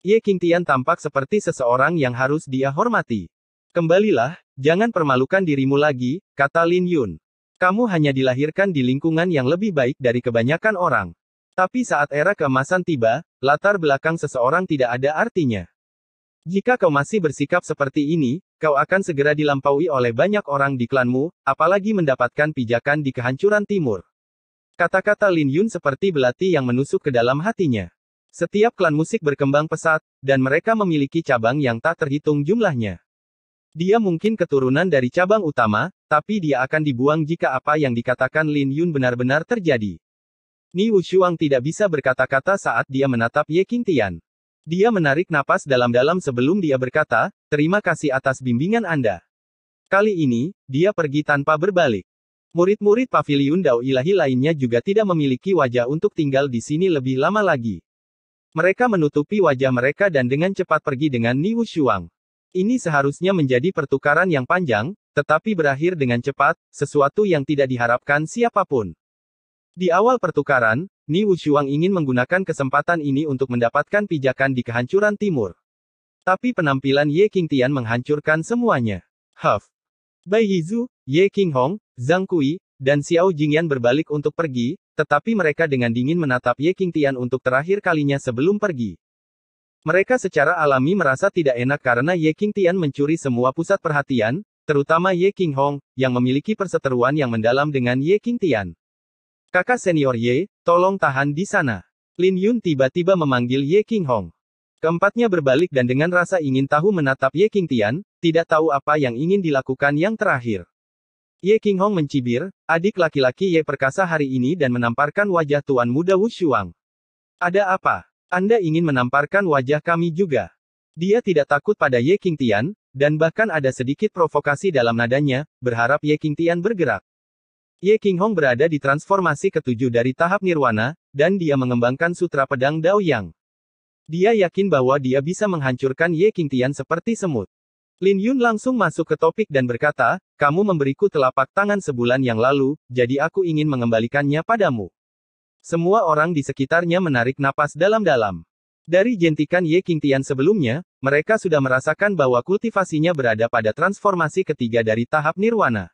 Ye Qingtian tampak seperti seseorang yang harus dia hormati. Kembalilah, jangan permalukan dirimu lagi, kata Lin Yun. Kamu hanya dilahirkan di lingkungan yang lebih baik dari kebanyakan orang. Tapi saat era keemasan tiba, latar belakang seseorang tidak ada artinya. Jika kau masih bersikap seperti ini, kau akan segera dilampaui oleh banyak orang di klanmu, apalagi mendapatkan pijakan di kehancuran timur. Kata-kata Lin Yun seperti belati yang menusuk ke dalam hatinya. Setiap klan musik berkembang pesat, dan mereka memiliki cabang yang tak terhitung jumlahnya. Dia mungkin keturunan dari cabang utama, tapi dia akan dibuang jika apa yang dikatakan Lin Yun benar-benar terjadi. Ni Wushuang tidak bisa berkata-kata saat dia menatap Ye Qingtian. Dia menarik napas dalam-dalam sebelum dia berkata, terima kasih atas bimbingan Anda. Kali ini, dia pergi tanpa berbalik. Murid-murid pavilion Dao Ilahi lainnya juga tidak memiliki wajah untuk tinggal di sini lebih lama lagi. Mereka menutupi wajah mereka dan dengan cepat pergi dengan Niu Shuang. Ini seharusnya menjadi pertukaran yang panjang, tetapi berakhir dengan cepat, sesuatu yang tidak diharapkan siapapun. Di awal pertukaran, Ni Wushuang ingin menggunakan kesempatan ini untuk mendapatkan pijakan di kehancuran timur. Tapi penampilan Ye Qingtian menghancurkan semuanya. Huff. Bai Yizu, Ye Hong, Zhang Kui, dan Xiao Jingyan berbalik untuk pergi, tetapi mereka dengan dingin menatap Ye Qingtian untuk terakhir kalinya sebelum pergi. Mereka secara alami merasa tidak enak karena Ye Qingtian mencuri semua pusat perhatian, terutama Ye Hong, yang memiliki perseteruan yang mendalam dengan Ye Qingtian. Kakak senior Ye, tolong tahan di sana. Lin Yun tiba-tiba memanggil Ye King Hong. Keempatnya berbalik dan dengan rasa ingin tahu menatap Ye King Tian, tidak tahu apa yang ingin dilakukan yang terakhir. Ye King Hong mencibir, adik laki-laki Ye perkasa hari ini dan menamparkan wajah tuan muda Wu Shuang. Ada apa? Anda ingin menamparkan wajah kami juga? Dia tidak takut pada Ye King Tian, dan bahkan ada sedikit provokasi dalam nadanya, berharap Ye King Tian bergerak. Ye King Hong berada di transformasi ketujuh dari tahap nirwana, dan dia mengembangkan sutra pedang Dao Yang. Dia yakin bahwa dia bisa menghancurkan Ye King Tian seperti semut. Lin Yun langsung masuk ke topik dan berkata, kamu memberiku telapak tangan sebulan yang lalu, jadi aku ingin mengembalikannya padamu. Semua orang di sekitarnya menarik napas dalam-dalam. Dari jentikan Ye King Tian sebelumnya, mereka sudah merasakan bahwa kultivasinya berada pada transformasi ketiga dari tahap nirwana.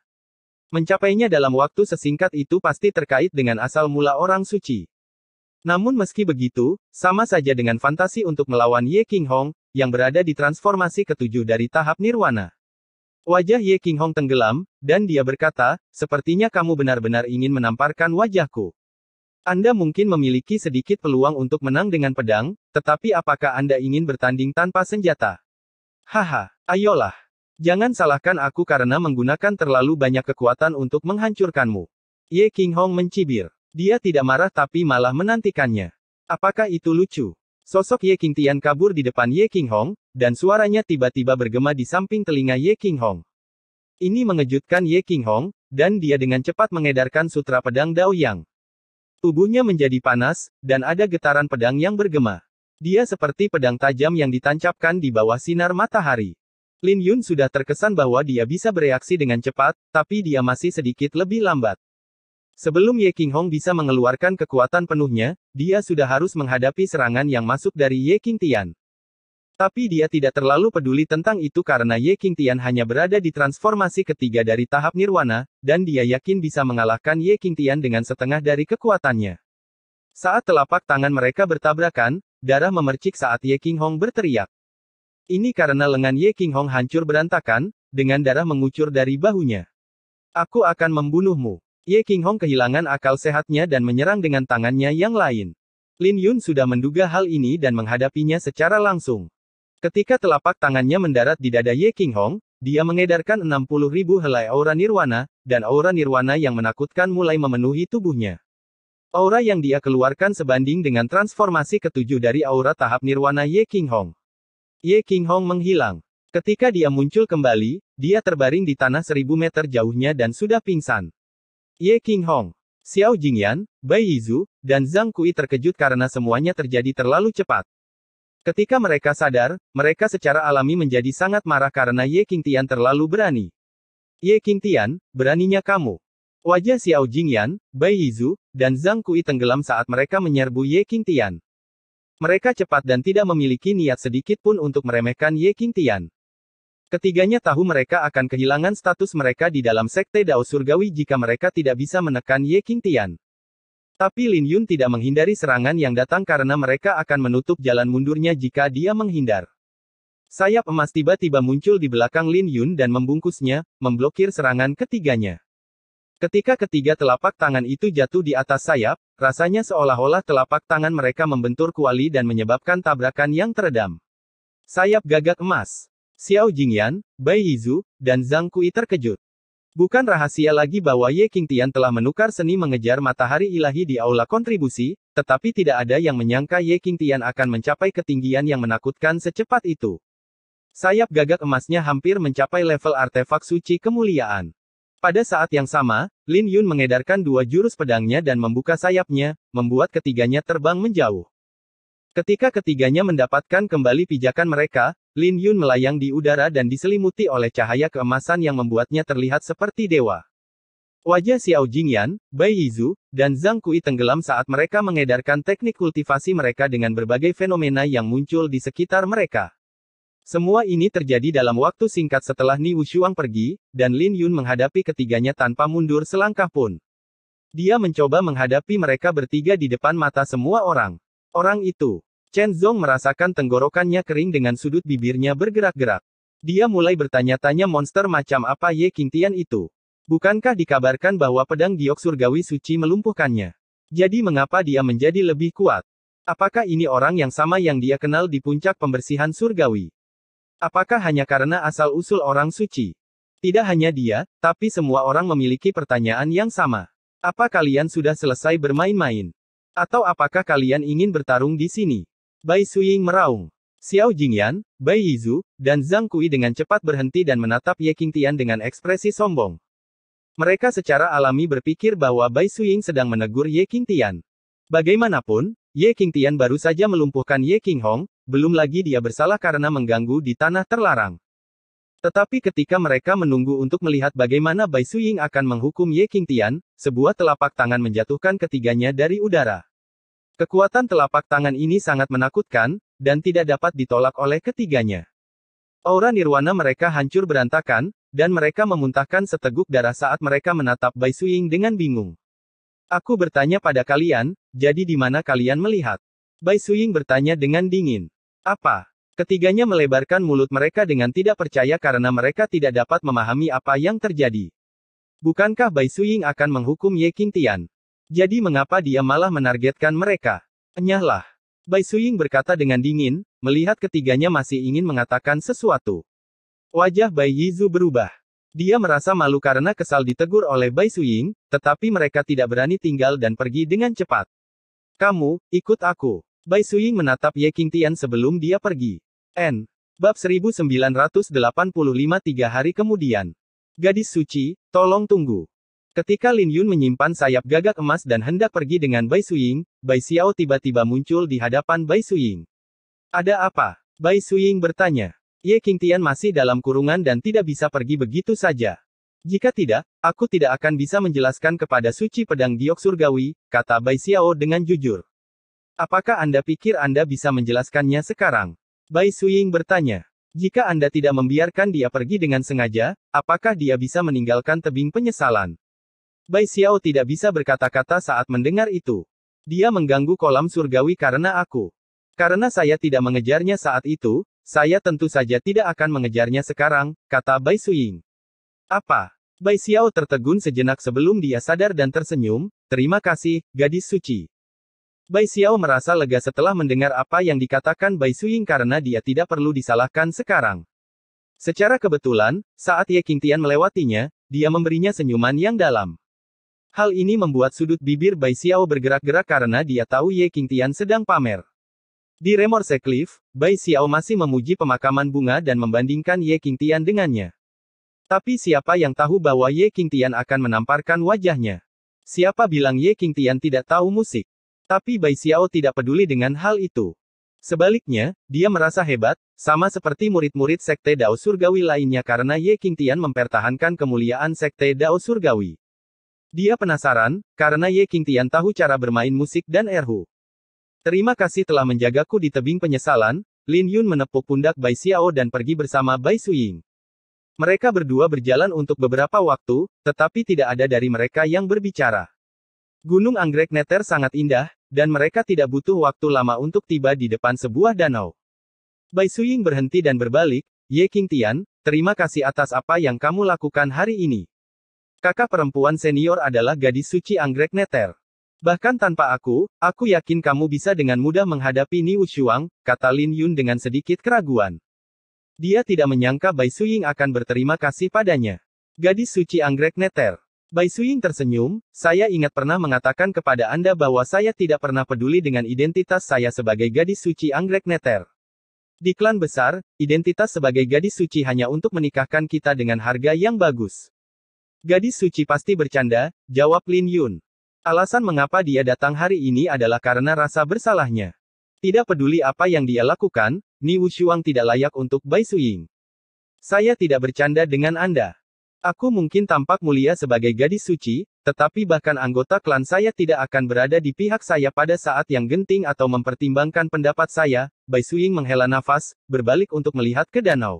Mencapainya dalam waktu sesingkat itu pasti terkait dengan asal mula orang suci. Namun meski begitu, sama saja dengan fantasi untuk melawan Ye King Hong, yang berada di transformasi ketujuh dari tahap nirwana. Wajah Ye King Hong tenggelam, dan dia berkata, sepertinya kamu benar-benar ingin menamparkan wajahku. Anda mungkin memiliki sedikit peluang untuk menang dengan pedang, tetapi apakah Anda ingin bertanding tanpa senjata? Haha, ayolah. Jangan salahkan aku karena menggunakan terlalu banyak kekuatan untuk menghancurkanmu. Ye King Hong mencibir. Dia tidak marah tapi malah menantikannya. Apakah itu lucu? Sosok Ye King Tian kabur di depan Ye King Hong, dan suaranya tiba-tiba bergema di samping telinga Ye King Hong. Ini mengejutkan Ye King Hong, dan dia dengan cepat mengedarkan sutra pedang Dao Yang. Tubuhnya menjadi panas, dan ada getaran pedang yang bergema. Dia seperti pedang tajam yang ditancapkan di bawah sinar matahari. Lin Yun sudah terkesan bahwa dia bisa bereaksi dengan cepat, tapi dia masih sedikit lebih lambat. Sebelum Ye King Hong bisa mengeluarkan kekuatan penuhnya, dia sudah harus menghadapi serangan yang masuk dari Ye King Tian. Tapi dia tidak terlalu peduli tentang itu karena Ye King Tian hanya berada di transformasi ketiga dari tahap nirwana, dan dia yakin bisa mengalahkan Ye King Tian dengan setengah dari kekuatannya. Saat telapak tangan mereka bertabrakan, darah memercik saat Ye King Hong berteriak. Ini karena lengan Ye King Hong hancur berantakan, dengan darah mengucur dari bahunya. Aku akan membunuhmu. Ye King Hong kehilangan akal sehatnya dan menyerang dengan tangannya yang lain. Lin Yun sudah menduga hal ini dan menghadapinya secara langsung. Ketika telapak tangannya mendarat di dada Ye King Hong, dia mengedarkan 60 ribu helai aura nirwana, dan aura nirwana yang menakutkan mulai memenuhi tubuhnya. Aura yang dia keluarkan sebanding dengan transformasi ketujuh dari aura tahap nirwana Ye King Hong. Ye King Hong menghilang. Ketika dia muncul kembali, dia terbaring di tanah seribu meter jauhnya dan sudah pingsan. Ye King Hong, Xiao Jingyan, Bai Yizu, dan Zhang Kui terkejut karena semuanya terjadi terlalu cepat. Ketika mereka sadar, mereka secara alami menjadi sangat marah karena Ye King Tian terlalu berani. Ye King Tian, beraninya kamu. Wajah Xiao Jingyan, Bai Yizu, dan Zhang Kui tenggelam saat mereka menyerbu Ye King Tian. Mereka cepat dan tidak memiliki niat sedikit pun untuk meremehkan Ye Qingtian. Ketiganya tahu mereka akan kehilangan status mereka di dalam sekte Dao Surgawi jika mereka tidak bisa menekan Ye Qingtian. Tapi Lin Yun tidak menghindari serangan yang datang karena mereka akan menutup jalan mundurnya jika dia menghindar. Sayap emas tiba-tiba muncul di belakang Lin Yun dan membungkusnya, memblokir serangan ketiganya. Ketika ketiga telapak tangan itu jatuh di atas sayap, rasanya seolah-olah telapak tangan mereka membentur kuali dan menyebabkan tabrakan yang teredam. Sayap gagak emas. Xiao Jingyan, Bai Yizu, dan Zhang Kui terkejut. Bukan rahasia lagi bahwa Ye Qingtian telah menukar seni mengejar matahari ilahi di aula kontribusi, tetapi tidak ada yang menyangka Ye Qingtian akan mencapai ketinggian yang menakutkan secepat itu. Sayap gagak emasnya hampir mencapai level artefak suci kemuliaan. Pada saat yang sama, Lin Yun mengedarkan dua jurus pedangnya dan membuka sayapnya, membuat ketiganya terbang menjauh. Ketika ketiganya mendapatkan kembali pijakan mereka, Lin Yun melayang di udara dan diselimuti oleh cahaya keemasan yang membuatnya terlihat seperti dewa. Wajah Xiao Jingyan, Bai Yizu, dan Zhang Kui tenggelam saat mereka mengedarkan teknik kultivasi mereka dengan berbagai fenomena yang muncul di sekitar mereka. Semua ini terjadi dalam waktu singkat setelah Ni Wushuang pergi, dan Lin Yun menghadapi ketiganya tanpa mundur selangkah pun. Dia mencoba menghadapi mereka bertiga di depan mata semua orang. Orang itu, Chen Zhong merasakan tenggorokannya kering dengan sudut bibirnya bergerak-gerak. Dia mulai bertanya-tanya monster macam apa Ye Qingtian itu. Bukankah dikabarkan bahwa pedang giok surgawi suci melumpuhkannya? Jadi mengapa dia menjadi lebih kuat? Apakah ini orang yang sama yang dia kenal di puncak pembersihan surgawi? Apakah hanya karena asal-usul orang suci? Tidak hanya dia, tapi semua orang memiliki pertanyaan yang sama. Apa kalian sudah selesai bermain-main? Atau apakah kalian ingin bertarung di sini? Bai Suying meraung. Xiao Jingyan, Bai Yizu, dan Zhang Kui dengan cepat berhenti dan menatap Ye Qingtian dengan ekspresi sombong. Mereka secara alami berpikir bahwa Bai Suying sedang menegur Ye Qingtian. Bagaimanapun, Ye Qingtian baru saja melumpuhkan Ye Qinghong, belum lagi dia bersalah karena mengganggu di tanah terlarang. Tetapi ketika mereka menunggu untuk melihat bagaimana Bai Suying akan menghukum Ye Qingtian, sebuah telapak tangan menjatuhkan ketiganya dari udara. Kekuatan telapak tangan ini sangat menakutkan, dan tidak dapat ditolak oleh ketiganya. Aura nirwana mereka hancur berantakan, dan mereka memuntahkan seteguk darah saat mereka menatap Bai Suying dengan bingung. Aku bertanya pada kalian, jadi di mana kalian melihat? Bai Suying bertanya dengan dingin. Apa? Ketiganya melebarkan mulut mereka dengan tidak percaya karena mereka tidak dapat memahami apa yang terjadi. Bukankah Bai Suying akan menghukum Ye Tian? Jadi mengapa dia malah menargetkan mereka? Enyahlah. Bai Suying berkata dengan dingin, melihat ketiganya masih ingin mengatakan sesuatu. Wajah Bai Yizu berubah. Dia merasa malu karena kesal ditegur oleh Bai Suying, tetapi mereka tidak berani tinggal dan pergi dengan cepat. Kamu, ikut aku. Bai Suying menatap Ye Qingtian sebelum dia pergi. N. Bab 1985 Tiga hari kemudian. Gadis suci, tolong tunggu. Ketika Lin Yun menyimpan sayap gagak emas dan hendak pergi dengan Bai Suying, Bai Xiao tiba-tiba muncul di hadapan Bai Suying. Ada apa? Bai Suying bertanya. Ye Qingtian masih dalam kurungan dan tidak bisa pergi begitu saja. Jika tidak, aku tidak akan bisa menjelaskan kepada suci pedang giok surgawi, kata Bai Xiao dengan jujur. Apakah Anda pikir Anda bisa menjelaskannya sekarang? Bai Suying bertanya. Jika Anda tidak membiarkan dia pergi dengan sengaja, apakah dia bisa meninggalkan tebing penyesalan? Bai Xiao tidak bisa berkata-kata saat mendengar itu. Dia mengganggu kolam surgawi karena aku. Karena saya tidak mengejarnya saat itu, saya tentu saja tidak akan mengejarnya sekarang, kata Bai Suying. Apa? Bai Xiao tertegun sejenak sebelum dia sadar dan tersenyum, terima kasih, gadis suci. Bai Xiao merasa lega setelah mendengar apa yang dikatakan Bai Suying karena dia tidak perlu disalahkan sekarang. Secara kebetulan, saat Ye Qingtian melewatinya, dia memberinya senyuman yang dalam. Hal ini membuat sudut bibir Bai Xiao bergerak-gerak karena dia tahu Ye Qingtian sedang pamer. Di Remorse Cliff, Bai Xiao masih memuji pemakaman bunga dan membandingkan Ye Qingtian dengannya. Tapi siapa yang tahu bahwa Ye Qingtian akan menamparkan wajahnya? Siapa bilang Ye Qingtian tidak tahu musik? Tapi Bai Xiao tidak peduli dengan hal itu. Sebaliknya, dia merasa hebat, sama seperti murid-murid Sekte Dao Surgawi lainnya karena Ye Qingtian mempertahankan kemuliaan Sekte Dao Surgawi. Dia penasaran, karena Ye Qingtian tahu cara bermain musik dan erhu. Terima kasih telah menjagaku di tebing penyesalan, Lin Yun menepuk pundak Bai Xiao dan pergi bersama Bai Suying. Mereka berdua berjalan untuk beberapa waktu, tetapi tidak ada dari mereka yang berbicara. Gunung Anggrek Neter sangat indah, dan mereka tidak butuh waktu lama untuk tiba di depan sebuah danau. Bai Suying berhenti dan berbalik, Ye King Tian, terima kasih atas apa yang kamu lakukan hari ini. Kakak perempuan senior adalah gadis suci anggrek neter. Bahkan tanpa aku, aku yakin kamu bisa dengan mudah menghadapi Niu Shuang, kata Lin Yun dengan sedikit keraguan. Dia tidak menyangka Bai Suying akan berterima kasih padanya. Gadis suci anggrek neter. Bai Suying tersenyum, saya ingat pernah mengatakan kepada Anda bahwa saya tidak pernah peduli dengan identitas saya sebagai gadis suci anggrek neter. Di klan besar, identitas sebagai gadis suci hanya untuk menikahkan kita dengan harga yang bagus. Gadis suci pasti bercanda, jawab Lin Yun. Alasan mengapa dia datang hari ini adalah karena rasa bersalahnya. Tidak peduli apa yang dia lakukan, Ni Wushuang tidak layak untuk Bai Suying. Saya tidak bercanda dengan Anda. Aku mungkin tampak mulia sebagai gadis suci, tetapi bahkan anggota klan saya tidak akan berada di pihak saya pada saat yang genting atau mempertimbangkan pendapat saya. Bai Suying menghela nafas, berbalik untuk melihat ke danau.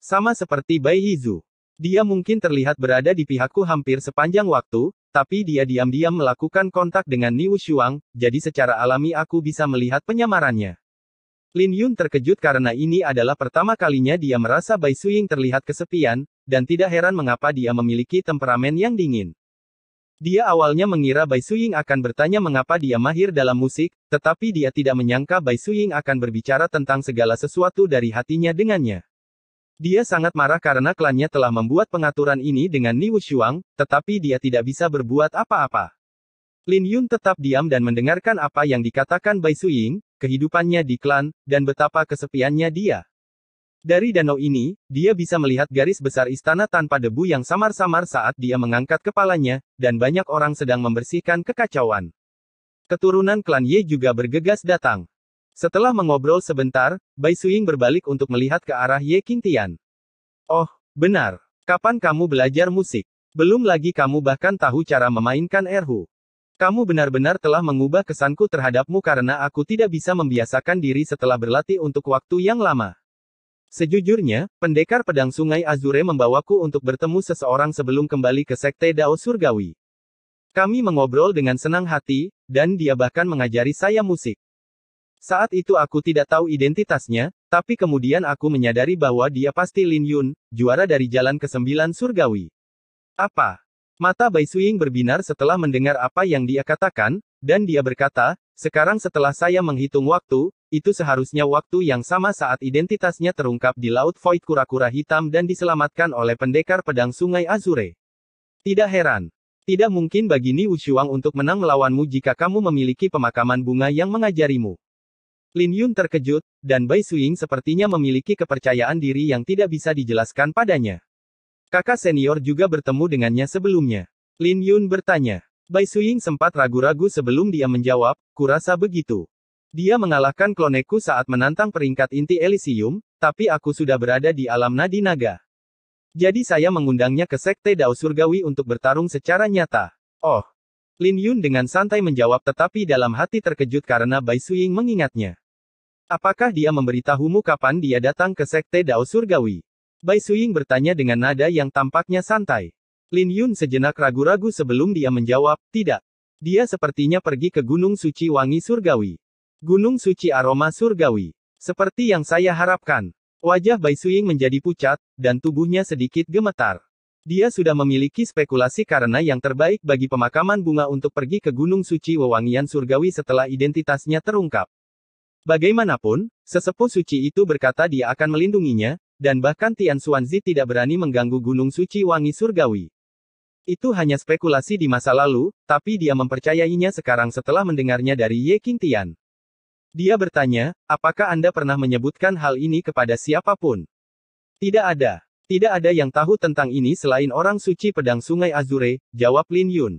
Sama seperti Bai Hizu. Dia mungkin terlihat berada di pihakku hampir sepanjang waktu, tapi dia diam-diam melakukan kontak dengan Niu Shuang, jadi secara alami aku bisa melihat penyamarannya. Lin Yun terkejut karena ini adalah pertama kalinya dia merasa Bai Suying terlihat kesepian, dan tidak heran mengapa dia memiliki temperamen yang dingin. Dia awalnya mengira Bai Suying akan bertanya mengapa dia mahir dalam musik, tetapi dia tidak menyangka Bai Suying akan berbicara tentang segala sesuatu dari hatinya dengannya. Dia sangat marah karena klannya telah membuat pengaturan ini dengan Ni Wushuang, tetapi dia tidak bisa berbuat apa-apa. Lin Yun tetap diam dan mendengarkan apa yang dikatakan Bai Suying, kehidupannya di klan, dan betapa kesepiannya dia. Dari danau ini, dia bisa melihat garis besar istana tanpa debu yang samar-samar saat dia mengangkat kepalanya, dan banyak orang sedang membersihkan kekacauan. Keturunan klan Ye juga bergegas datang. Setelah mengobrol sebentar, Bai Suying berbalik untuk melihat ke arah Ye Qingtian. Oh, benar. Kapan kamu belajar musik? Belum lagi kamu bahkan tahu cara memainkan erhu. Kamu benar-benar telah mengubah kesanku terhadapmu karena aku tidak bisa membiasakan diri setelah berlatih untuk waktu yang lama. Sejujurnya, pendekar pedang sungai Azure membawaku untuk bertemu seseorang sebelum kembali ke sekte Dao Surgawi. Kami mengobrol dengan senang hati, dan dia bahkan mengajari saya musik. Saat itu aku tidak tahu identitasnya, tapi kemudian aku menyadari bahwa dia pasti Lin Yun, juara dari Jalan ke-9 Surgawi. Apa? Mata Bai Suying berbinar setelah mendengar apa yang dia katakan, dan dia berkata, sekarang setelah saya menghitung waktu, itu seharusnya waktu yang sama saat identitasnya terungkap di Laut Void Kura-Kura Hitam dan diselamatkan oleh pendekar pedang Sungai Azure. Tidak heran. Tidak mungkin bagi Ni Wushuang untuk menang melawanmu jika kamu memiliki pemakaman bunga yang mengajarimu. Lin Yun terkejut, dan Bai Suying sepertinya memiliki kepercayaan diri yang tidak bisa dijelaskan padanya. Kakak senior juga bertemu dengannya sebelumnya. Lin Yun bertanya, Bai Suying sempat ragu-ragu sebelum dia menjawab, kurasa begitu. Dia mengalahkan kloneku saat menantang peringkat inti Elysium, tapi aku sudah berada di alam nadi naga. Jadi saya mengundangnya ke Sekte Dao Surgawi untuk bertarung secara nyata. Oh. Lin Yun dengan santai menjawab tetapi dalam hati terkejut karena Bai Suying mengingatnya. Apakah dia memberitahumu kapan dia datang ke Sekte Dao Surgawi? Bai Suying bertanya dengan nada yang tampaknya santai. Lin Yun sejenak ragu-ragu sebelum dia menjawab, tidak. Dia sepertinya pergi ke Gunung Suci Wangi Surgawi. Gunung Suci Aroma Surgawi. Seperti yang saya harapkan. Wajah Bai Suying menjadi pucat, dan tubuhnya sedikit gemetar. Dia sudah memiliki spekulasi karena yang terbaik bagi pemakaman bunga untuk pergi ke Gunung Suci Wewangian Surgawi setelah identitasnya terungkap. Bagaimanapun, sesepuh suci itu berkata dia akan melindunginya, dan bahkan Tian Xuanzi tidak berani mengganggu Gunung Suci Wangi Surgawi. Itu hanya spekulasi di masa lalu, tapi dia mempercayainya sekarang setelah mendengarnya dari Ye Qingtian. Dia bertanya, apakah Anda pernah menyebutkan hal ini kepada siapapun? Tidak ada. Tidak ada yang tahu tentang ini selain orang suci pedang sungai Azure, jawab Lin Yun.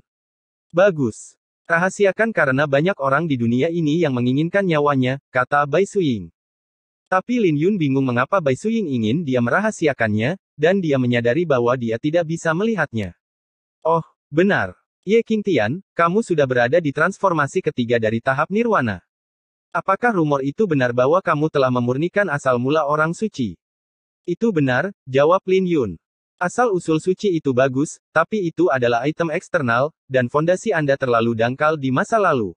Bagus. Rahasiakan karena banyak orang di dunia ini yang menginginkan nyawanya, kata Bai Suying. Tapi Lin Yun bingung mengapa Bai Suying ingin dia merahasiakannya, dan dia menyadari bahwa dia tidak bisa melihatnya. Oh, benar. Ye King Tian, kamu sudah berada di transformasi ketiga dari tahap nirwana. Apakah rumor itu benar bahwa kamu telah memurnikan asal mula orang suci? Itu benar, jawab Lin Yun. Asal-usul suci itu bagus, tapi itu adalah item eksternal, dan fondasi Anda terlalu dangkal di masa lalu.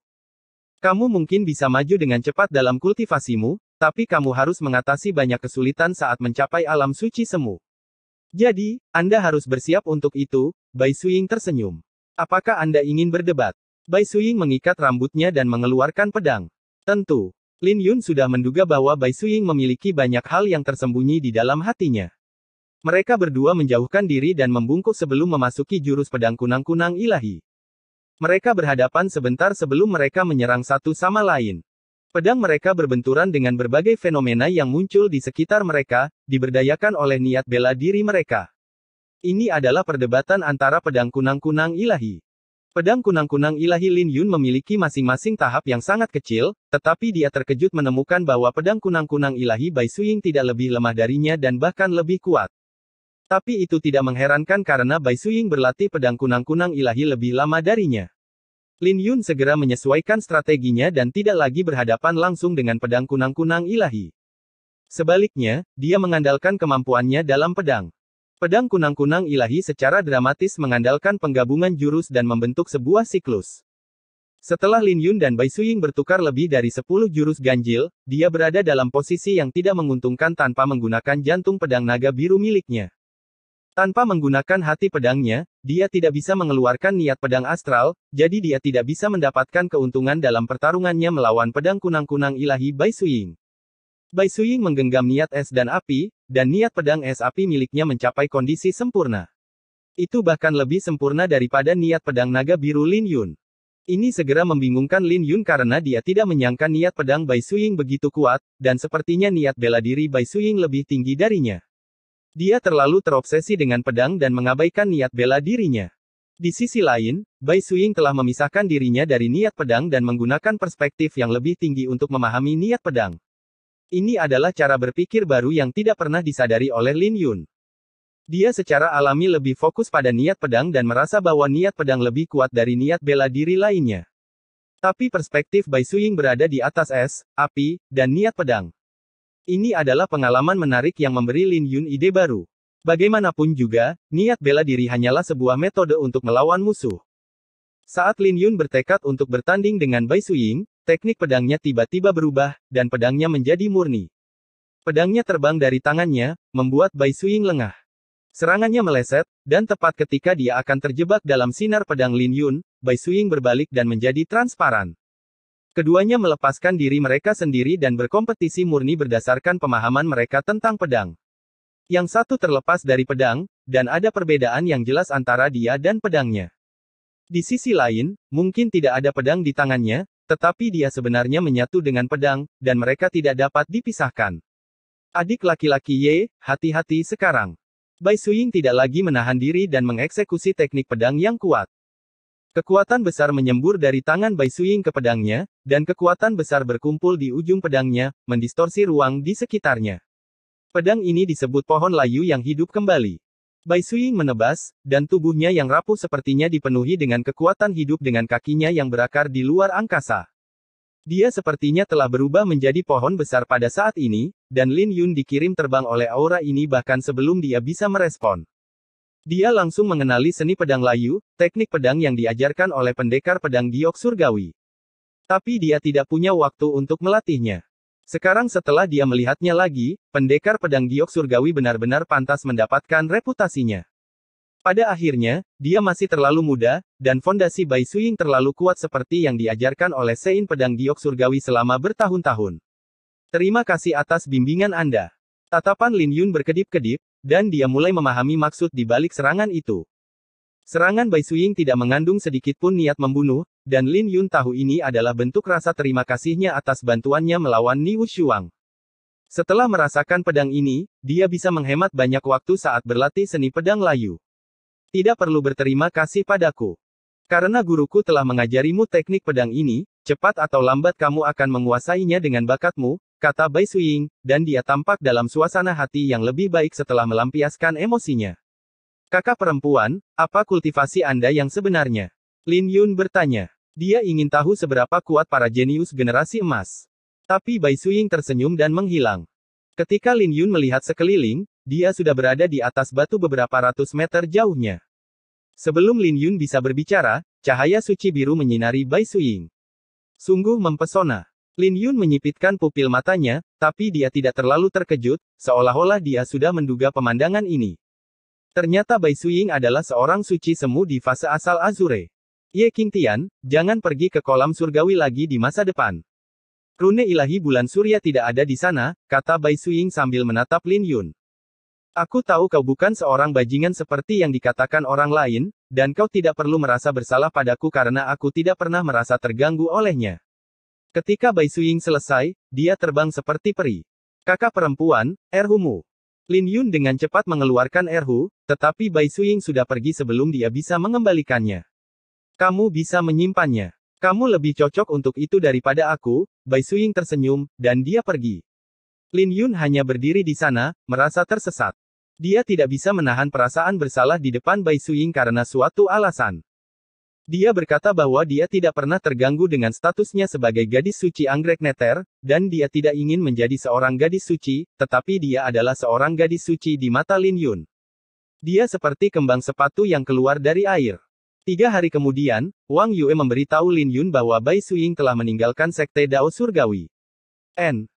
Kamu mungkin bisa maju dengan cepat dalam kultivasimu, tapi kamu harus mengatasi banyak kesulitan saat mencapai alam suci semu. Jadi, Anda harus bersiap untuk itu, Bai Suying tersenyum. Apakah Anda ingin berdebat? Bai Suying mengikat rambutnya dan mengeluarkan pedang. Tentu, Lin Yun sudah menduga bahwa Bai Suying memiliki banyak hal yang tersembunyi di dalam hatinya. Mereka berdua menjauhkan diri dan membungkuk sebelum memasuki jurus pedang kunang-kunang ilahi. Mereka berhadapan sebentar sebelum mereka menyerang satu sama lain. Pedang mereka berbenturan dengan berbagai fenomena yang muncul di sekitar mereka, diberdayakan oleh niat bela diri mereka. Ini adalah perdebatan antara pedang kunang-kunang ilahi. Pedang kunang-kunang ilahi Lin Yun memiliki masing-masing tahap yang sangat kecil, tetapi dia terkejut menemukan bahwa pedang kunang-kunang ilahi Bai Suying tidak lebih lemah darinya dan bahkan lebih kuat. Tapi itu tidak mengherankan karena Bai Suying berlatih pedang kunang-kunang ilahi lebih lama darinya. Lin Yun segera menyesuaikan strateginya dan tidak lagi berhadapan langsung dengan pedang kunang-kunang ilahi. Sebaliknya, dia mengandalkan kemampuannya dalam pedang. Pedang kunang-kunang ilahi secara dramatis mengandalkan penggabungan jurus dan membentuk sebuah siklus. Setelah Lin Yun dan Bai Suying bertukar lebih dari 10 jurus ganjil, dia berada dalam posisi yang tidak menguntungkan tanpa menggunakan jantung pedang naga biru miliknya. Tanpa menggunakan hati pedangnya, dia tidak bisa mengeluarkan niat pedang astral, jadi dia tidak bisa mendapatkan keuntungan dalam pertarungannya melawan pedang kunang-kunang ilahi Bai Suying. Bai Suying menggenggam niat es dan api, dan niat pedang es api miliknya mencapai kondisi sempurna. Itu bahkan lebih sempurna daripada niat pedang naga biru Lin Yun. Ini segera membingungkan Lin Yun karena dia tidak menyangka niat pedang Bai Suying begitu kuat, dan sepertinya niat bela diri Bai Suying lebih tinggi darinya. Dia terlalu terobsesi dengan pedang dan mengabaikan niat bela dirinya. Di sisi lain, Bai Suying telah memisahkan dirinya dari niat pedang dan menggunakan perspektif yang lebih tinggi untuk memahami niat pedang. Ini adalah cara berpikir baru yang tidak pernah disadari oleh Lin Yun. Dia secara alami lebih fokus pada niat pedang dan merasa bahwa niat pedang lebih kuat dari niat bela diri lainnya. Tapi perspektif Bai Suying berada di atas es, api, dan niat pedang. Ini adalah pengalaman menarik yang memberi Lin Yun ide baru. Bagaimanapun juga, niat bela diri hanyalah sebuah metode untuk melawan musuh. Saat Lin Yun bertekad untuk bertanding dengan Bai Su Ying, teknik pedangnya tiba-tiba berubah, dan pedangnya menjadi murni. Pedangnya terbang dari tangannya, membuat Bai Su Ying lengah. Serangannya meleset, dan tepat ketika dia akan terjebak dalam sinar pedang Lin Yun, Bai Su Ying berbalik dan menjadi transparan. Keduanya melepaskan diri mereka sendiri dan berkompetisi murni berdasarkan pemahaman mereka tentang pedang. Yang satu terlepas dari pedang, dan ada perbedaan yang jelas antara dia dan pedangnya. Di sisi lain, mungkin tidak ada pedang di tangannya, tetapi dia sebenarnya menyatu dengan pedang, dan mereka tidak dapat dipisahkan. Adik laki-laki Ye, hati-hati sekarang. Bai Suying tidak lagi menahan diri dan mengeksekusi teknik pedang yang kuat. Kekuatan besar menyembur dari tangan Bai Suying ke pedangnya, dan kekuatan besar berkumpul di ujung pedangnya, mendistorsi ruang di sekitarnya. Pedang ini disebut pohon layu yang hidup kembali. Bai Suying menebas, dan tubuhnya yang rapuh sepertinya dipenuhi dengan kekuatan hidup dengan kakinya yang berakar di luar angkasa. Dia sepertinya telah berubah menjadi pohon besar pada saat ini, dan Lin Yun dikirim terbang oleh aura ini bahkan sebelum dia bisa merespon. Dia langsung mengenali seni pedang layu, teknik pedang yang diajarkan oleh pendekar pedang giok surgawi. Tapi dia tidak punya waktu untuk melatihnya. Sekarang setelah dia melihatnya lagi, pendekar pedang giok surgawi benar-benar pantas mendapatkan reputasinya. Pada akhirnya, dia masih terlalu muda, dan fondasi Bai Suying terlalu kuat seperti yang diajarkan oleh Sein pedang giok surgawi selama bertahun-tahun. Terima kasih atas bimbingan Anda. Tatapan Lin Yun berkedip-kedip, dan dia mulai memahami maksud di balik serangan itu. Serangan Bai Suying tidak mengandung sedikit pun niat membunuh, dan Lin Yun tahu ini adalah bentuk rasa terima kasihnya atas bantuannya melawan Ni Wushuang. Setelah merasakan pedang ini, dia bisa menghemat banyak waktu saat berlatih seni pedang layu. Tidak perlu berterima kasih padaku. Karena guruku telah mengajarimu teknik pedang ini, cepat atau lambat kamu akan menguasainya dengan bakatmu, kata Bai Suying, dan dia tampak dalam suasana hati yang lebih baik setelah melampiaskan emosinya. Kakak perempuan, apa kultivasi Anda yang sebenarnya? Lin Yun bertanya. Dia ingin tahu seberapa kuat para jenius generasi emas. Tapi Bai Suying tersenyum dan menghilang. Ketika Lin Yun melihat sekeliling, dia sudah berada di atas batu beberapa ratus meter jauhnya. Sebelum Lin Yun bisa berbicara, cahaya suci biru menyinari Bai Suying. Sungguh mempesona. Lin Yun menyipitkan pupil matanya, tapi dia tidak terlalu terkejut, seolah-olah dia sudah menduga pemandangan ini. Ternyata Bai Suying adalah seorang suci semu di fase asal Azure. Ye King Tian, jangan pergi ke kolam surgawi lagi di masa depan. Rune ilahi bulan surya tidak ada di sana, kata Bai Suying sambil menatap Lin Yun. Aku tahu kau bukan seorang bajingan seperti yang dikatakan orang lain, dan kau tidak perlu merasa bersalah padaku karena aku tidak pernah merasa terganggu olehnya. Ketika Bai Suying selesai, dia terbang seperti peri. Kakak perempuan, Erhumu. Lin Yun dengan cepat mengeluarkan Erhu, tetapi Bai Suying sudah pergi sebelum dia bisa mengembalikannya. Kamu bisa menyimpannya. Kamu lebih cocok untuk itu daripada aku, Bai Suying tersenyum, dan dia pergi. Lin Yun hanya berdiri di sana, merasa tersesat. Dia tidak bisa menahan perasaan bersalah di depan Bai Suying karena suatu alasan. Dia berkata bahwa dia tidak pernah terganggu dengan statusnya sebagai gadis suci anggrek neter, dan dia tidak ingin menjadi seorang gadis suci, tetapi dia adalah seorang gadis suci di mata Lin Yun. Dia seperti kembang sepatu yang keluar dari air. Tiga hari kemudian, Wang Yue memberitahu Lin Yun bahwa Bai Suying telah meninggalkan sekte Dao Surgawi. N.